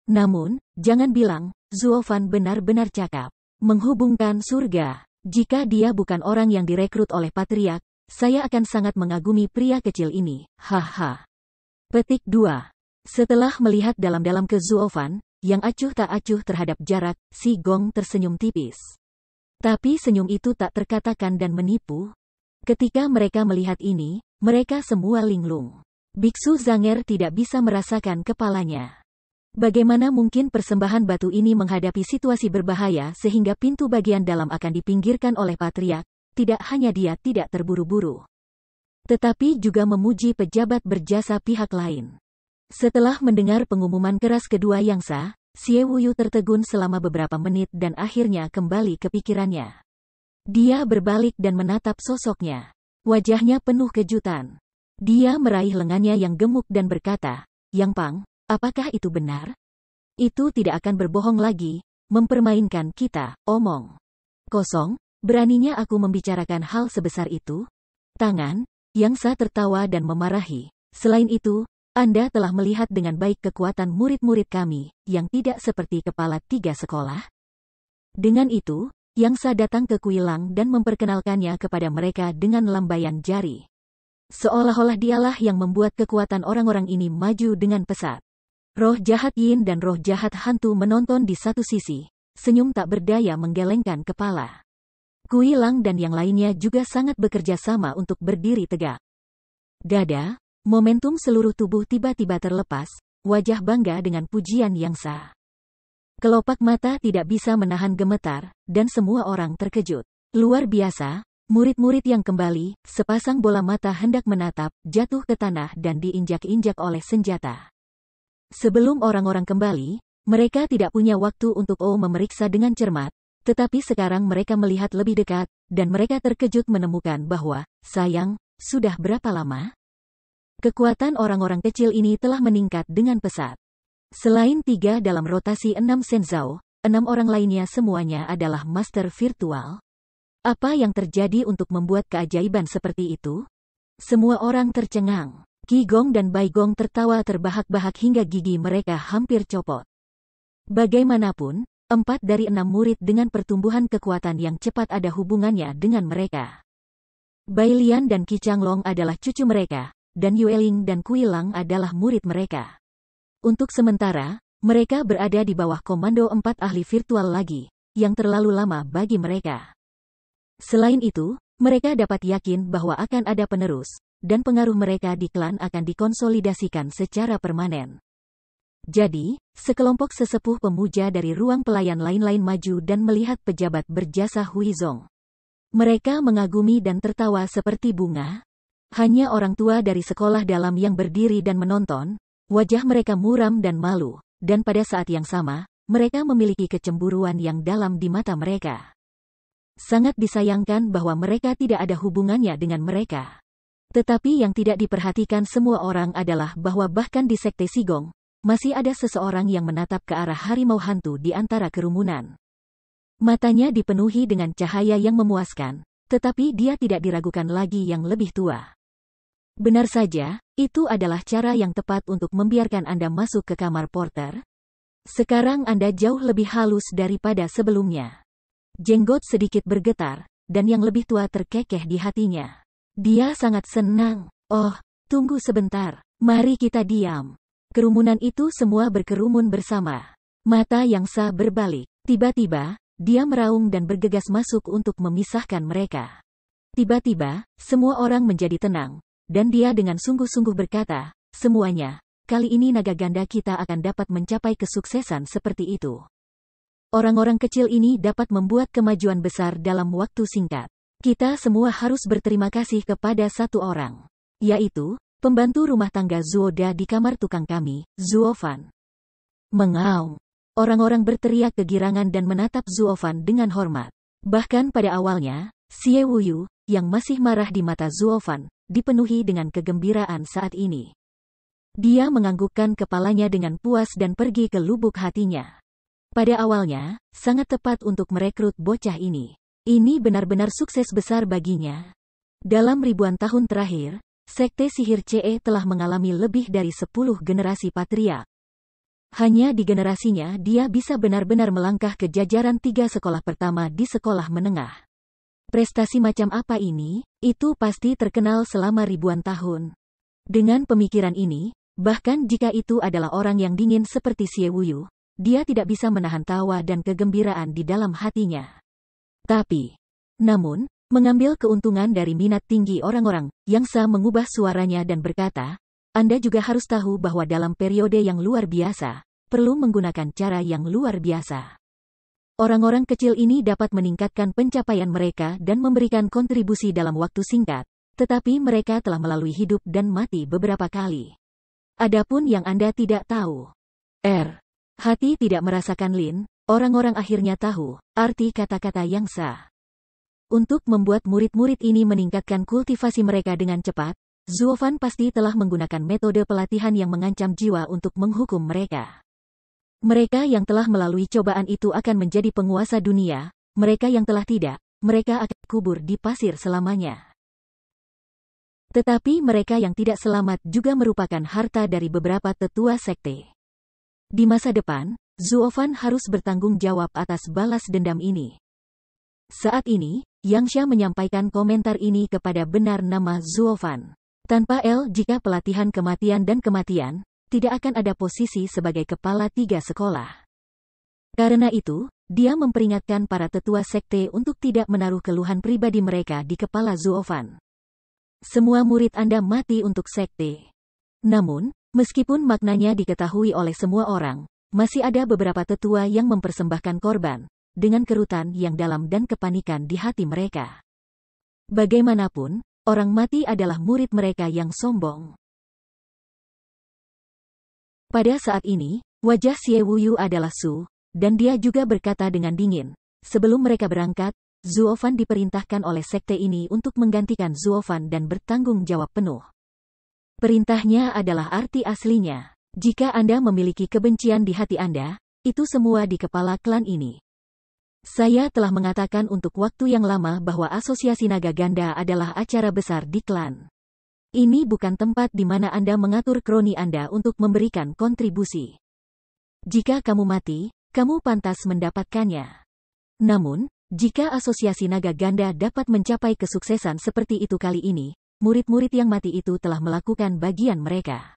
Namun, jangan bilang, Zuofan benar-benar cakap. Menghubungkan surga. Jika dia bukan orang yang direkrut oleh Patriak, saya akan sangat mengagumi pria kecil ini. Haha. Petik 2. Setelah melihat dalam-dalam ke Zuofan, yang acuh tak acuh terhadap jarak, si Gong tersenyum tipis. Tapi senyum itu tak terkatakan dan menipu. Ketika mereka melihat ini, mereka semua linglung. Biksu Zanger tidak bisa merasakan kepalanya. Bagaimana mungkin persembahan batu ini menghadapi situasi berbahaya sehingga pintu bagian dalam akan dipinggirkan oleh patriak, tidak hanya dia tidak terburu-buru. Tetapi juga memuji pejabat berjasa pihak lain. Setelah mendengar pengumuman keras kedua yang sah, Xie Wuyu tertegun selama beberapa menit dan akhirnya kembali ke pikirannya. Dia berbalik dan menatap sosoknya. Wajahnya penuh kejutan. Dia meraih lengannya yang gemuk dan berkata, Yang Pang, Apakah itu benar? Itu tidak akan berbohong lagi, mempermainkan kita, omong. Kosong, beraninya aku membicarakan hal sebesar itu? Tangan, yang sah tertawa dan memarahi. Selain itu, Anda telah melihat dengan baik kekuatan murid-murid kami, yang tidak seperti kepala tiga sekolah. Dengan itu, yang sah datang ke Kuilang dan memperkenalkannya kepada mereka dengan lambaian jari. Seolah-olah dialah yang membuat kekuatan orang-orang ini maju dengan pesat. Roh jahat Yin dan roh jahat hantu menonton di satu sisi, senyum tak berdaya menggelengkan kepala. Kui Lang dan yang lainnya juga sangat bekerja sama untuk berdiri tegak. Dada, momentum seluruh tubuh tiba-tiba terlepas, wajah bangga dengan pujian yang sah. Kelopak mata tidak bisa menahan gemetar, dan semua orang terkejut. Luar biasa, murid-murid yang kembali, sepasang bola mata hendak menatap, jatuh ke tanah dan diinjak-injak oleh senjata. Sebelum orang-orang kembali, mereka tidak punya waktu untuk O memeriksa dengan cermat, tetapi sekarang mereka melihat lebih dekat, dan mereka terkejut menemukan bahwa, sayang, sudah berapa lama? Kekuatan orang-orang kecil ini telah meningkat dengan pesat. Selain tiga dalam rotasi enam Senzao, enam orang lainnya semuanya adalah master virtual. Apa yang terjadi untuk membuat keajaiban seperti itu? Semua orang tercengang. Gong dan Bai Gong tertawa terbahak-bahak hingga gigi mereka hampir copot. Bagaimanapun, empat dari enam murid dengan pertumbuhan kekuatan yang cepat ada hubungannya dengan mereka. Bai Lian dan Qi Changlong adalah cucu mereka, dan Yueling dan Kui Lang adalah murid mereka. Untuk sementara, mereka berada di bawah komando empat ahli virtual lagi, yang terlalu lama bagi mereka. Selain itu, mereka dapat yakin bahwa akan ada penerus, dan pengaruh mereka di klan akan dikonsolidasikan secara permanen. Jadi, sekelompok sesepuh pemuja dari ruang pelayan lain-lain maju dan melihat pejabat berjasa Huizong. Mereka mengagumi dan tertawa seperti bunga. Hanya orang tua dari sekolah dalam yang berdiri dan menonton, wajah mereka muram dan malu, dan pada saat yang sama, mereka memiliki kecemburuan yang dalam di mata mereka. Sangat disayangkan bahwa mereka tidak ada hubungannya dengan mereka. Tetapi yang tidak diperhatikan semua orang adalah bahwa bahkan di sekte Sigong, masih ada seseorang yang menatap ke arah harimau hantu di antara kerumunan. Matanya dipenuhi dengan cahaya yang memuaskan, tetapi dia tidak diragukan lagi yang lebih tua. Benar saja, itu adalah cara yang tepat untuk membiarkan Anda masuk ke kamar porter. Sekarang Anda jauh lebih halus daripada sebelumnya. Jenggot sedikit bergetar, dan yang lebih tua terkekeh di hatinya. Dia sangat senang. Oh, tunggu sebentar. Mari kita diam. Kerumunan itu semua berkerumun bersama. Mata yang sah berbalik. Tiba-tiba, dia meraung dan bergegas masuk untuk memisahkan mereka. Tiba-tiba, semua orang menjadi tenang. Dan dia dengan sungguh-sungguh berkata, semuanya, kali ini naga ganda kita akan dapat mencapai kesuksesan seperti itu. Orang-orang kecil ini dapat membuat kemajuan besar dalam waktu singkat. Kita semua harus berterima kasih kepada satu orang, yaitu pembantu rumah tangga Zuoda di kamar tukang kami, Zuofan. Mengaum. Orang-orang berteriak kegirangan dan menatap Zuofan dengan hormat. Bahkan pada awalnya, Xie Wuyu, yang masih marah di mata Zuofan, dipenuhi dengan kegembiraan saat ini. Dia menganggukkan kepalanya dengan puas dan pergi ke lubuk hatinya. Pada awalnya, sangat tepat untuk merekrut bocah ini. Ini benar-benar sukses besar baginya. Dalam ribuan tahun terakhir, Sekte Sihir CE telah mengalami lebih dari 10 generasi patriark. Hanya di generasinya dia bisa benar-benar melangkah ke jajaran tiga sekolah pertama di sekolah menengah. Prestasi macam apa ini, itu pasti terkenal selama ribuan tahun. Dengan pemikiran ini, bahkan jika itu adalah orang yang dingin seperti Xie Wuyu, dia tidak bisa menahan tawa dan kegembiraan di dalam hatinya. Tapi, namun, mengambil keuntungan dari minat tinggi orang-orang, yang Yangsa mengubah suaranya dan berkata, Anda juga harus tahu bahwa dalam periode yang luar biasa, perlu menggunakan cara yang luar biasa. Orang-orang kecil ini dapat meningkatkan pencapaian mereka dan memberikan kontribusi dalam waktu singkat, tetapi mereka telah melalui hidup dan mati beberapa kali. Adapun yang Anda tidak tahu. R. Hati tidak merasakan lin, Orang-orang akhirnya tahu arti kata-kata yang sah. Untuk membuat murid-murid ini meningkatkan kultivasi mereka dengan cepat, Zuofan pasti telah menggunakan metode pelatihan yang mengancam jiwa untuk menghukum mereka. Mereka yang telah melalui cobaan itu akan menjadi penguasa dunia, mereka yang telah tidak, mereka akan kubur di pasir selamanya. Tetapi mereka yang tidak selamat juga merupakan harta dari beberapa tetua sekte. Di masa depan, Zuofan harus bertanggung jawab atas balas dendam ini. Saat ini, Yang Xia menyampaikan komentar ini kepada benar nama Zuofan. Tanpa L jika pelatihan kematian dan kematian, tidak akan ada posisi sebagai kepala tiga sekolah. Karena itu, dia memperingatkan para tetua sekte untuk tidak menaruh keluhan pribadi mereka di kepala Zuofan. Semua murid Anda mati untuk sekte. Namun, meskipun maknanya diketahui oleh semua orang, masih ada beberapa tetua yang mempersembahkan korban, dengan kerutan yang dalam dan kepanikan di hati mereka. Bagaimanapun, orang mati adalah murid mereka yang sombong. Pada saat ini, wajah Xie Wuyu adalah Su, dan dia juga berkata dengan dingin, sebelum mereka berangkat, Zuofan diperintahkan oleh sekte ini untuk menggantikan Zuofan dan bertanggung jawab penuh. Perintahnya adalah arti aslinya. Jika Anda memiliki kebencian di hati Anda, itu semua di kepala klan ini. Saya telah mengatakan untuk waktu yang lama bahwa Asosiasi Naga Ganda adalah acara besar di klan. Ini bukan tempat di mana Anda mengatur kroni Anda untuk memberikan kontribusi. Jika kamu mati, kamu pantas mendapatkannya. Namun, jika Asosiasi Naga Ganda dapat mencapai kesuksesan seperti itu kali ini, murid-murid yang mati itu telah melakukan bagian mereka.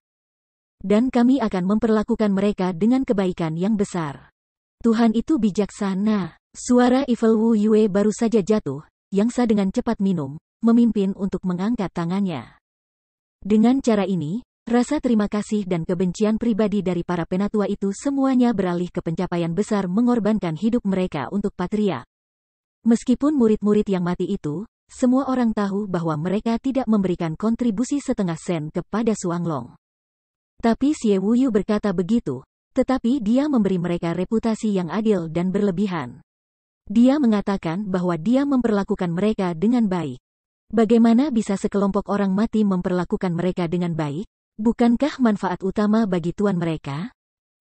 Dan kami akan memperlakukan mereka dengan kebaikan yang besar. Tuhan itu bijaksana. Suara Evil Wu Yue baru saja jatuh, yang Sa dengan cepat minum, memimpin untuk mengangkat tangannya. Dengan cara ini, rasa terima kasih dan kebencian pribadi dari para penatua itu semuanya beralih ke pencapaian besar mengorbankan hidup mereka untuk patria. Meskipun murid-murid yang mati itu, semua orang tahu bahwa mereka tidak memberikan kontribusi setengah sen kepada Suanglong. Tapi Xie Wuyu berkata begitu, tetapi dia memberi mereka reputasi yang adil dan berlebihan. Dia mengatakan bahwa dia memperlakukan mereka dengan baik. Bagaimana bisa sekelompok orang mati memperlakukan mereka dengan baik? Bukankah manfaat utama bagi tuan mereka?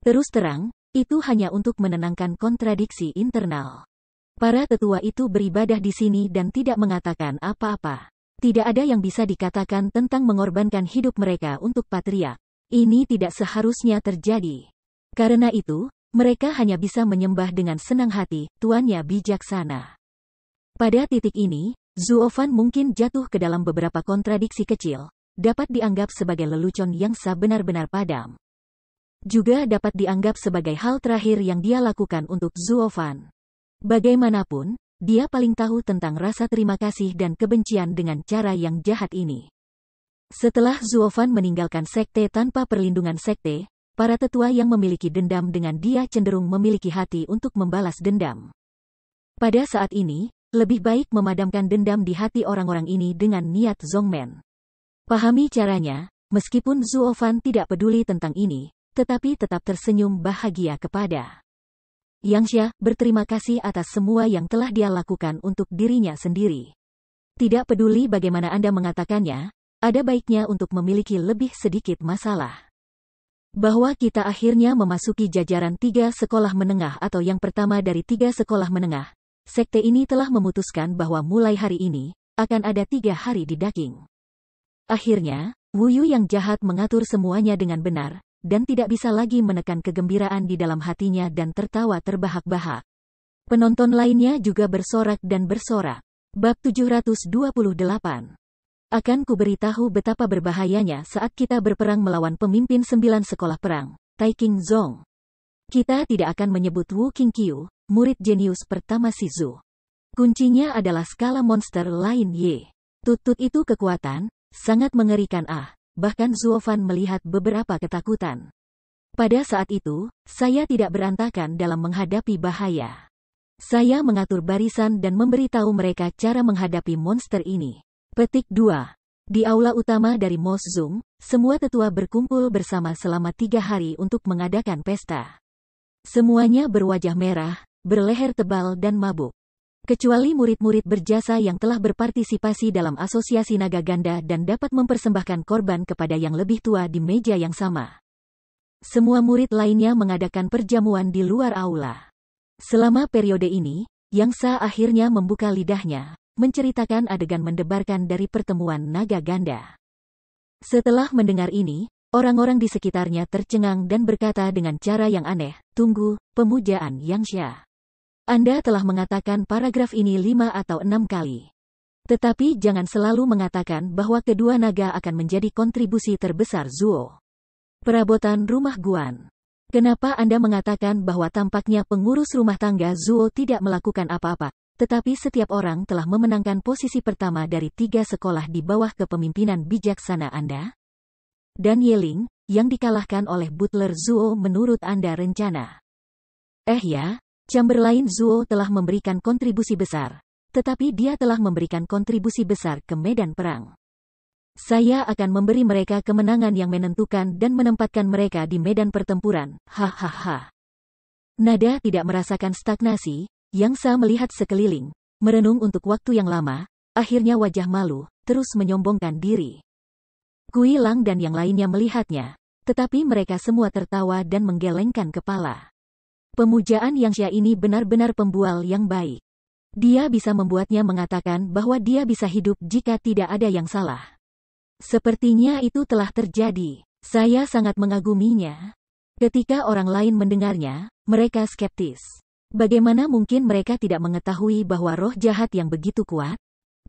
Terus terang, itu hanya untuk menenangkan kontradiksi internal. Para tetua itu beribadah di sini dan tidak mengatakan apa-apa. Tidak ada yang bisa dikatakan tentang mengorbankan hidup mereka untuk patriak. Ini tidak seharusnya terjadi. Karena itu, mereka hanya bisa menyembah dengan senang hati, tuannya bijaksana. Pada titik ini, Zuofan mungkin jatuh ke dalam beberapa kontradiksi kecil, dapat dianggap sebagai lelucon yang sebenar-benar padam. Juga dapat dianggap sebagai hal terakhir yang dia lakukan untuk Zuofan. Bagaimanapun, dia paling tahu tentang rasa terima kasih dan kebencian dengan cara yang jahat ini. Setelah Zuofan meninggalkan sekte tanpa perlindungan sekte, para tetua yang memiliki dendam dengan dia cenderung memiliki hati untuk membalas dendam. Pada saat ini, lebih baik memadamkan dendam di hati orang-orang ini dengan niat Zongmen. Pahami caranya, meskipun Zuofan tidak peduli tentang ini, tetapi tetap tersenyum bahagia kepada. Yang Xia berterima kasih atas semua yang telah dia lakukan untuk dirinya sendiri. Tidak peduli bagaimana Anda mengatakannya, ada baiknya untuk memiliki lebih sedikit masalah. Bahwa kita akhirnya memasuki jajaran tiga sekolah menengah atau yang pertama dari tiga sekolah menengah, sekte ini telah memutuskan bahwa mulai hari ini, akan ada tiga hari di daging. Akhirnya, Wuyu yang jahat mengatur semuanya dengan benar, dan tidak bisa lagi menekan kegembiraan di dalam hatinya dan tertawa terbahak-bahak. Penonton lainnya juga bersorak dan bersorak. Bab 728 akan kuberitahu betapa berbahayanya saat kita berperang melawan pemimpin sembilan sekolah perang, Taiking Zong. Kita tidak akan menyebut Wu Qingqiu, murid jenius pertama si Zhu. Kuncinya adalah skala monster lain Ye, Tutut itu kekuatan, sangat mengerikan ah, bahkan Zuo Fan melihat beberapa ketakutan. Pada saat itu, saya tidak berantakan dalam menghadapi bahaya. Saya mengatur barisan dan memberitahu mereka cara menghadapi monster ini. Petik 2. Di aula utama dari Zoom, semua tetua berkumpul bersama selama tiga hari untuk mengadakan pesta. Semuanya berwajah merah, berleher tebal dan mabuk. Kecuali murid-murid berjasa yang telah berpartisipasi dalam asosiasi naga ganda dan dapat mempersembahkan korban kepada yang lebih tua di meja yang sama. Semua murid lainnya mengadakan perjamuan di luar aula. Selama periode ini, Yangsa akhirnya membuka lidahnya, menceritakan adegan mendebarkan dari pertemuan naga ganda. Setelah mendengar ini, orang-orang di sekitarnya tercengang dan berkata dengan cara yang aneh, tunggu, pemujaan yang syah. Anda telah mengatakan paragraf ini lima atau enam kali. Tetapi jangan selalu mengatakan bahwa kedua naga akan menjadi kontribusi terbesar Zuo. Perabotan rumah Guan. Kenapa Anda mengatakan bahwa tampaknya pengurus rumah tangga Zuo tidak melakukan apa-apa? Tetapi setiap orang telah memenangkan posisi pertama dari tiga sekolah di bawah kepemimpinan bijaksana Anda. Dan Yeling, yang dikalahkan oleh Butler Zuo menurut Anda rencana. Eh ya, Chamberlain Zuo telah memberikan kontribusi besar. Tetapi dia telah memberikan kontribusi besar ke medan perang. Saya akan memberi mereka kemenangan yang menentukan dan menempatkan mereka di medan pertempuran. Hahaha. Nada tidak merasakan stagnasi, yang Sa melihat sekeliling, merenung untuk waktu yang lama, akhirnya wajah malu, terus menyombongkan diri. Kui Lang dan yang lainnya melihatnya, tetapi mereka semua tertawa dan menggelengkan kepala. Pemujaan Yang Sya ini benar-benar pembual yang baik. Dia bisa membuatnya mengatakan bahwa dia bisa hidup jika tidak ada yang salah. Sepertinya itu telah terjadi. Saya sangat mengaguminya. Ketika orang lain mendengarnya, mereka skeptis. Bagaimana mungkin mereka tidak mengetahui bahwa roh jahat yang begitu kuat?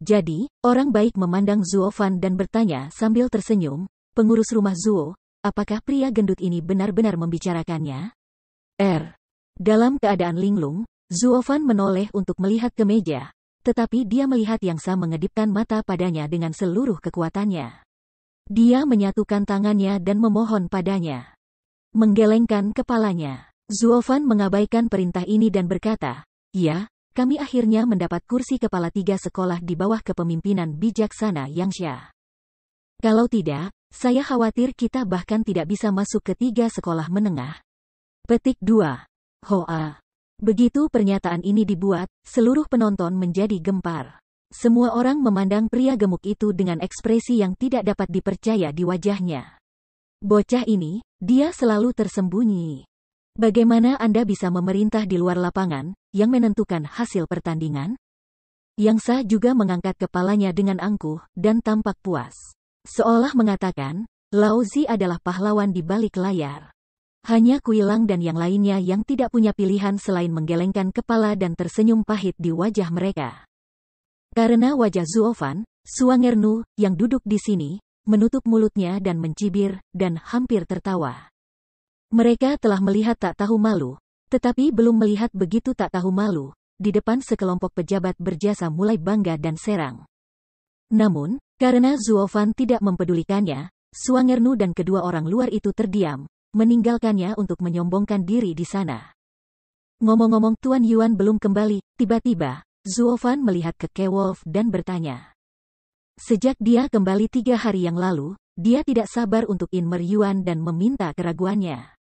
Jadi, orang baik memandang Zuofan dan bertanya sambil tersenyum, pengurus rumah Zuo, apakah pria gendut ini benar-benar membicarakannya? R. Er, dalam keadaan linglung, Zuofan menoleh untuk melihat ke meja, tetapi dia melihat yang Sa mengedipkan mata padanya dengan seluruh kekuatannya. Dia menyatukan tangannya dan memohon padanya. Menggelengkan kepalanya. Zuofan mengabaikan perintah ini dan berkata, Ya, kami akhirnya mendapat kursi kepala tiga sekolah di bawah kepemimpinan bijaksana Yang Syah. Kalau tidak, saya khawatir kita bahkan tidak bisa masuk ke tiga sekolah menengah. Petik 2. Hoa. Begitu pernyataan ini dibuat, seluruh penonton menjadi gempar. Semua orang memandang pria gemuk itu dengan ekspresi yang tidak dapat dipercaya di wajahnya. Bocah ini, dia selalu tersembunyi. Bagaimana Anda bisa memerintah di luar lapangan, yang menentukan hasil pertandingan? Yang sah juga mengangkat kepalanya dengan angkuh dan tampak puas. Seolah mengatakan, Lauzi adalah pahlawan di balik layar. Hanya Kuilang dan yang lainnya yang tidak punya pilihan selain menggelengkan kepala dan tersenyum pahit di wajah mereka. Karena wajah Zuofan, Suangernu, yang duduk di sini, menutup mulutnya dan mencibir, dan hampir tertawa. Mereka telah melihat tak tahu malu, tetapi belum melihat begitu tak tahu malu, di depan sekelompok pejabat berjasa mulai bangga dan serang. Namun, karena Zuofan tidak mempedulikannya, Suangernu dan kedua orang luar itu terdiam, meninggalkannya untuk menyombongkan diri di sana. Ngomong-ngomong Tuan Yuan belum kembali, tiba-tiba, Zuofan melihat ke Kewolf dan bertanya. Sejak dia kembali tiga hari yang lalu, dia tidak sabar untuk Inmer Yuan dan meminta keraguannya.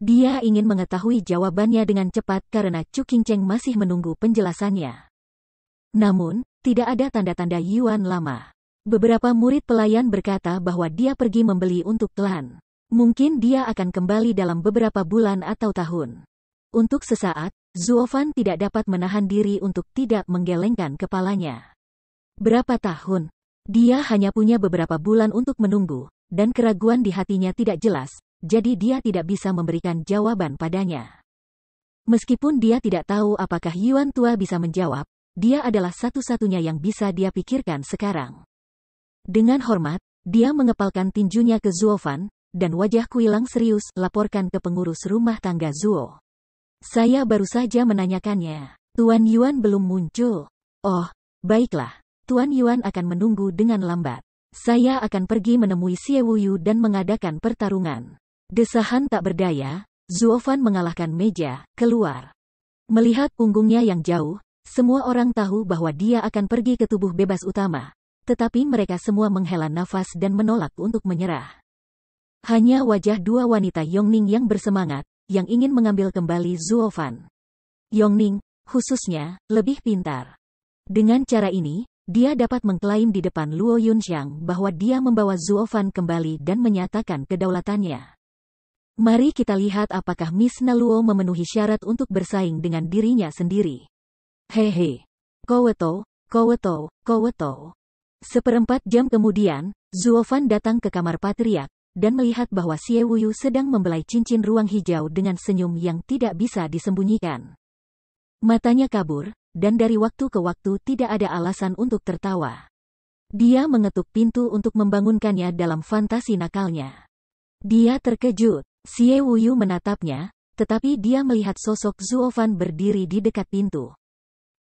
Dia ingin mengetahui jawabannya dengan cepat karena Chu Qingcheng masih menunggu penjelasannya. Namun, tidak ada tanda-tanda Yuan lama. Beberapa murid pelayan berkata bahwa dia pergi membeli untuk klan. Mungkin dia akan kembali dalam beberapa bulan atau tahun. Untuk sesaat, Zuofan tidak dapat menahan diri untuk tidak menggelengkan kepalanya. Berapa tahun? Dia hanya punya beberapa bulan untuk menunggu, dan keraguan di hatinya tidak jelas, jadi dia tidak bisa memberikan jawaban padanya. Meskipun dia tidak tahu apakah Yuan Tua bisa menjawab, dia adalah satu-satunya yang bisa dia pikirkan sekarang. Dengan hormat, dia mengepalkan tinjunya ke Zuofan, dan wajah Kuilang serius laporkan ke pengurus rumah tangga Zuo. Saya baru saja menanyakannya. Tuan Yuan belum muncul. Oh, baiklah. Tuan Yuan akan menunggu dengan lambat. Saya akan pergi menemui Xie Wuyu dan mengadakan pertarungan. Desahan tak berdaya, Zuofan mengalahkan meja, keluar. Melihat punggungnya yang jauh, semua orang tahu bahwa dia akan pergi ke tubuh bebas utama. Tetapi mereka semua menghela nafas dan menolak untuk menyerah. Hanya wajah dua wanita Yongning yang bersemangat, yang ingin mengambil kembali Zuofan. Yongning, khususnya, lebih pintar. Dengan cara ini, dia dapat mengklaim di depan Luo Yunxiang bahwa dia membawa Zuofan kembali dan menyatakan kedaulatannya. Mari kita lihat apakah Miss Naluo memenuhi syarat untuk bersaing dengan dirinya sendiri. Hehe. Koweto, koweto, koweto. Seperempat jam kemudian, Zuofan datang ke kamar Patriak, dan melihat bahwa Xie Wuyu sedang membelai cincin ruang hijau dengan senyum yang tidak bisa disembunyikan. Matanya kabur, dan dari waktu ke waktu tidak ada alasan untuk tertawa. Dia mengetuk pintu untuk membangunkannya dalam fantasi nakalnya. Dia terkejut. Xie Wuyu menatapnya, tetapi dia melihat sosok Zuofan berdiri di dekat pintu.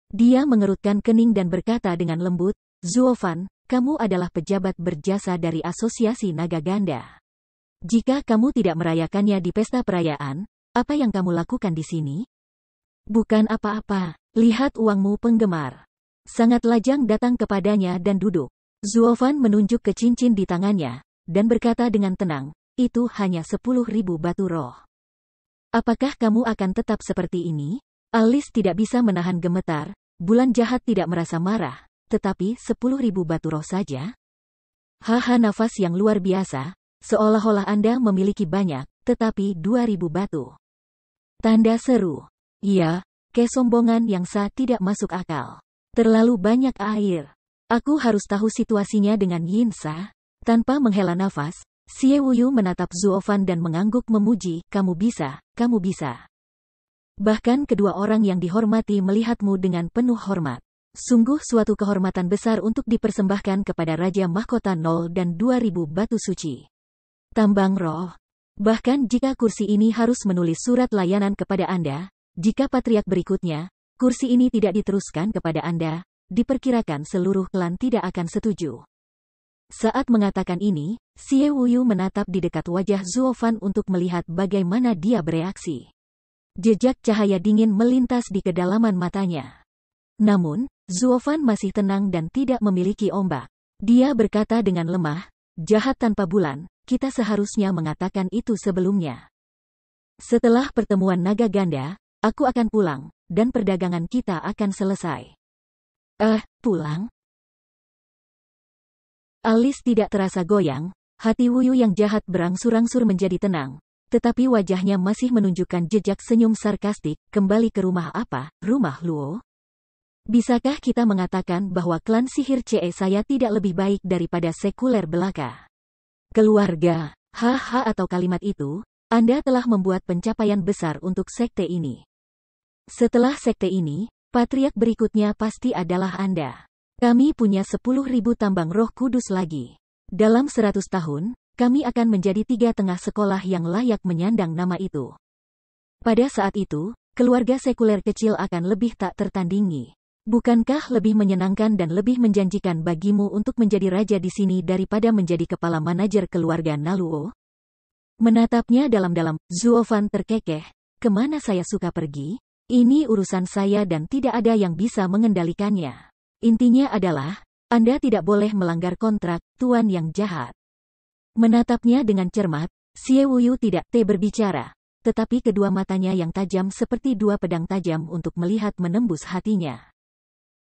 Dia mengerutkan kening dan berkata dengan lembut, Zuofan, kamu adalah pejabat berjasa dari Asosiasi Naga Ganda. Jika kamu tidak merayakannya di pesta perayaan, apa yang kamu lakukan di sini? Bukan apa-apa, lihat uangmu penggemar. Sangat lajang datang kepadanya dan duduk. Zuofan menunjuk ke cincin di tangannya, dan berkata dengan tenang, itu hanya sepuluh ribu batu roh. Apakah kamu akan tetap seperti ini? Alis tidak bisa menahan gemetar, bulan jahat tidak merasa marah, tetapi sepuluh ribu batu roh saja? Haha nafas yang luar biasa, seolah-olah Anda memiliki banyak, tetapi dua ribu batu. Tanda seru. Iya, kesombongan yang sah tidak masuk akal. Terlalu banyak air. Aku harus tahu situasinya dengan Yinsa. Tanpa menghela nafas, Xie Wuyu menatap Zuofan dan mengangguk memuji, kamu bisa, kamu bisa. Bahkan kedua orang yang dihormati melihatmu dengan penuh hormat. Sungguh suatu kehormatan besar untuk dipersembahkan kepada Raja Mahkota Nol dan 2000 Batu Suci. Tambang Roh. Bahkan jika kursi ini harus menulis surat layanan kepada Anda, jika patriak berikutnya, kursi ini tidak diteruskan kepada Anda, diperkirakan seluruh klan tidak akan setuju. Saat mengatakan ini, Xie Wuyu menatap di dekat wajah Zuofan untuk melihat bagaimana dia bereaksi. Jejak cahaya dingin melintas di kedalaman matanya. Namun, Zuofan masih tenang dan tidak memiliki ombak. Dia berkata dengan lemah, jahat tanpa bulan, kita seharusnya mengatakan itu sebelumnya. Setelah pertemuan naga ganda, aku akan pulang, dan perdagangan kita akan selesai. Eh, pulang? Alis tidak terasa goyang, hati Wuyu yang jahat berangsur-angsur menjadi tenang. Tetapi wajahnya masih menunjukkan jejak senyum sarkastik, kembali ke rumah apa, rumah Luo? Bisakah kita mengatakan bahwa klan sihir CE saya tidak lebih baik daripada sekuler belaka? Keluarga, haha atau kalimat itu, Anda telah membuat pencapaian besar untuk sekte ini. Setelah sekte ini, patriak berikutnya pasti adalah Anda. Kami punya 10.000 tambang roh kudus lagi. Dalam 100 tahun, kami akan menjadi tiga tengah sekolah yang layak menyandang nama itu. Pada saat itu, keluarga sekuler kecil akan lebih tak tertandingi. Bukankah lebih menyenangkan dan lebih menjanjikan bagimu untuk menjadi raja di sini daripada menjadi kepala manajer keluarga Naluo? Menatapnya dalam-dalam, Zuofan terkekeh, kemana saya suka pergi? Ini urusan saya dan tidak ada yang bisa mengendalikannya. Intinya adalah, Anda tidak boleh melanggar kontrak, Tuan yang jahat. Menatapnya dengan cermat, Xie Wuyu tidak te berbicara, tetapi kedua matanya yang tajam seperti dua pedang tajam untuk melihat menembus hatinya.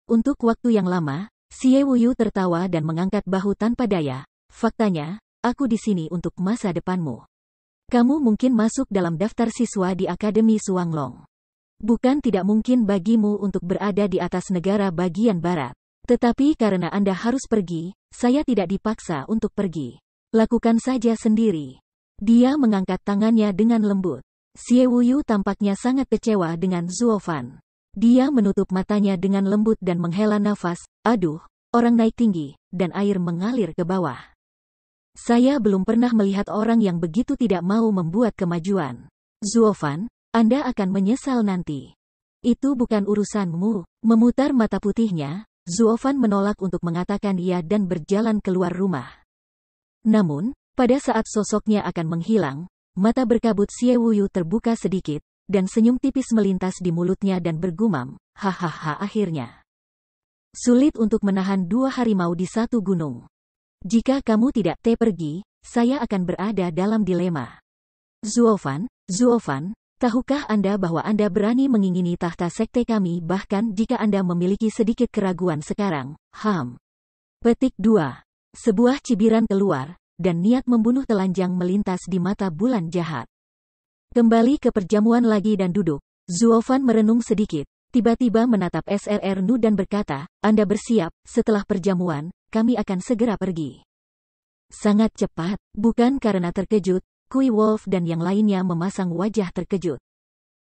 Untuk waktu yang lama, Xie Wuyu tertawa dan mengangkat bahu tanpa daya. Faktanya, aku di sini untuk masa depanmu. Kamu mungkin masuk dalam daftar siswa di Akademi Suanglong. Bukan tidak mungkin bagimu untuk berada di atas negara bagian barat. Tetapi karena Anda harus pergi, saya tidak dipaksa untuk pergi. Lakukan saja sendiri. Dia mengangkat tangannya dengan lembut. Xie Wuyu tampaknya sangat kecewa dengan Zuo Fan. Dia menutup matanya dengan lembut dan menghela nafas, aduh, orang naik tinggi, dan air mengalir ke bawah. Saya belum pernah melihat orang yang begitu tidak mau membuat kemajuan. Zuo Fan. Anda akan menyesal nanti. Itu bukan urusanmu. Memutar mata putihnya, Zuofan menolak untuk mengatakan iya dan berjalan keluar rumah. Namun, pada saat sosoknya akan menghilang, mata berkabut Xie Wuyu terbuka sedikit, dan senyum tipis melintas di mulutnya dan bergumam, hahaha akhirnya. Sulit untuk menahan dua harimau di satu gunung. Jika kamu tidak te pergi, saya akan berada dalam dilema. Zuofan, Zuofan, Tahukah Anda bahwa Anda berani mengingini tahta sekte kami bahkan jika Anda memiliki sedikit keraguan sekarang? Ham. Petik 2. Sebuah cibiran keluar, dan niat membunuh telanjang melintas di mata bulan jahat. Kembali ke perjamuan lagi dan duduk. Zuofan merenung sedikit, tiba-tiba menatap SRR Nu dan berkata, Anda bersiap, setelah perjamuan, kami akan segera pergi. Sangat cepat, bukan karena terkejut, Kui Wolf dan yang lainnya memasang wajah terkejut.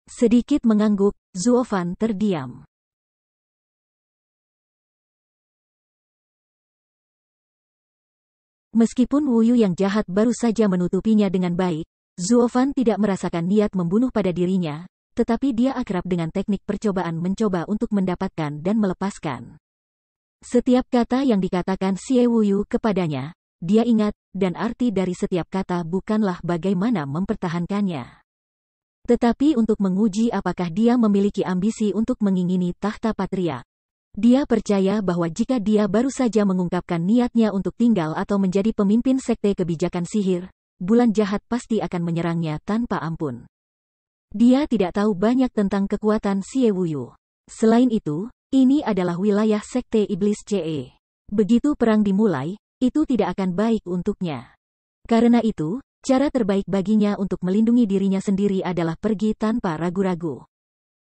Sedikit mengangguk, Zuofan terdiam. Meskipun Wuyu yang jahat baru saja menutupinya dengan baik, Zuofan tidak merasakan niat membunuh pada dirinya, tetapi dia akrab dengan teknik percobaan mencoba untuk mendapatkan dan melepaskan. Setiap kata yang dikatakan Xie Wuyu kepadanya, dia ingat, dan arti dari setiap kata bukanlah bagaimana mempertahankannya. Tetapi untuk menguji apakah dia memiliki ambisi untuk mengingini tahta patria. Dia percaya bahwa jika dia baru saja mengungkapkan niatnya untuk tinggal atau menjadi pemimpin sekte kebijakan sihir, bulan jahat pasti akan menyerangnya tanpa ampun. Dia tidak tahu banyak tentang kekuatan Wuyu. Selain itu, ini adalah wilayah sekte iblis CE. Begitu perang dimulai, itu tidak akan baik untuknya. Karena itu, cara terbaik baginya untuk melindungi dirinya sendiri adalah pergi tanpa ragu-ragu.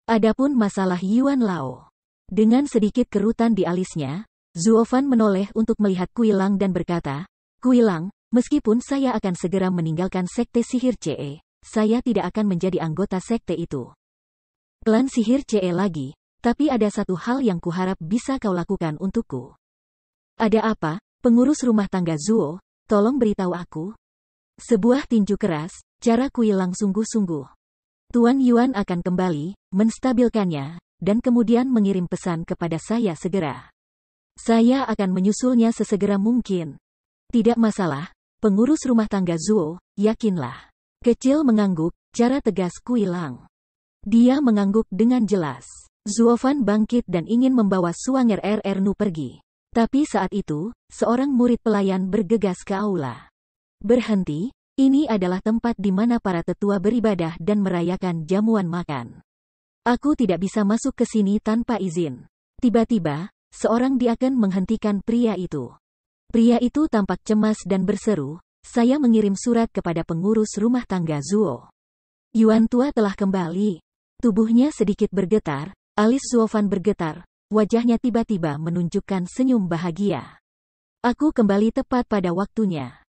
Adapun masalah Yuan Lao. Dengan sedikit kerutan di alisnya, Zuofan menoleh untuk melihat Kuilang dan berkata, Kuilang, meskipun saya akan segera meninggalkan sekte sihir CE, saya tidak akan menjadi anggota sekte itu. Klan sihir CE lagi, tapi ada satu hal yang kuharap bisa kau lakukan untukku. Ada apa, Pengurus rumah tangga Zuo, tolong beritahu aku. Sebuah tinju keras, cara Kui langsung sungguh-sungguh. Tuan Yuan akan kembali, menstabilkannya, dan kemudian mengirim pesan kepada saya segera. Saya akan menyusulnya sesegera mungkin. Tidak masalah, pengurus rumah tangga Zuo, yakinlah. Kecil mengangguk, cara tegas Kui Lang. Dia mengangguk dengan jelas. Zuo Fan bangkit dan ingin membawa Suanger RR er Nu pergi. Tapi saat itu, seorang murid pelayan bergegas ke aula. Berhenti, ini adalah tempat di mana para tetua beribadah dan merayakan jamuan makan. Aku tidak bisa masuk ke sini tanpa izin. Tiba-tiba, seorang diaken menghentikan pria itu. Pria itu tampak cemas dan berseru, saya mengirim surat kepada pengurus rumah tangga Zuo. Yuan Tua telah kembali. Tubuhnya sedikit bergetar, alis Zuo Fan bergetar, Wajahnya tiba-tiba menunjukkan senyum bahagia. Aku kembali tepat pada waktunya.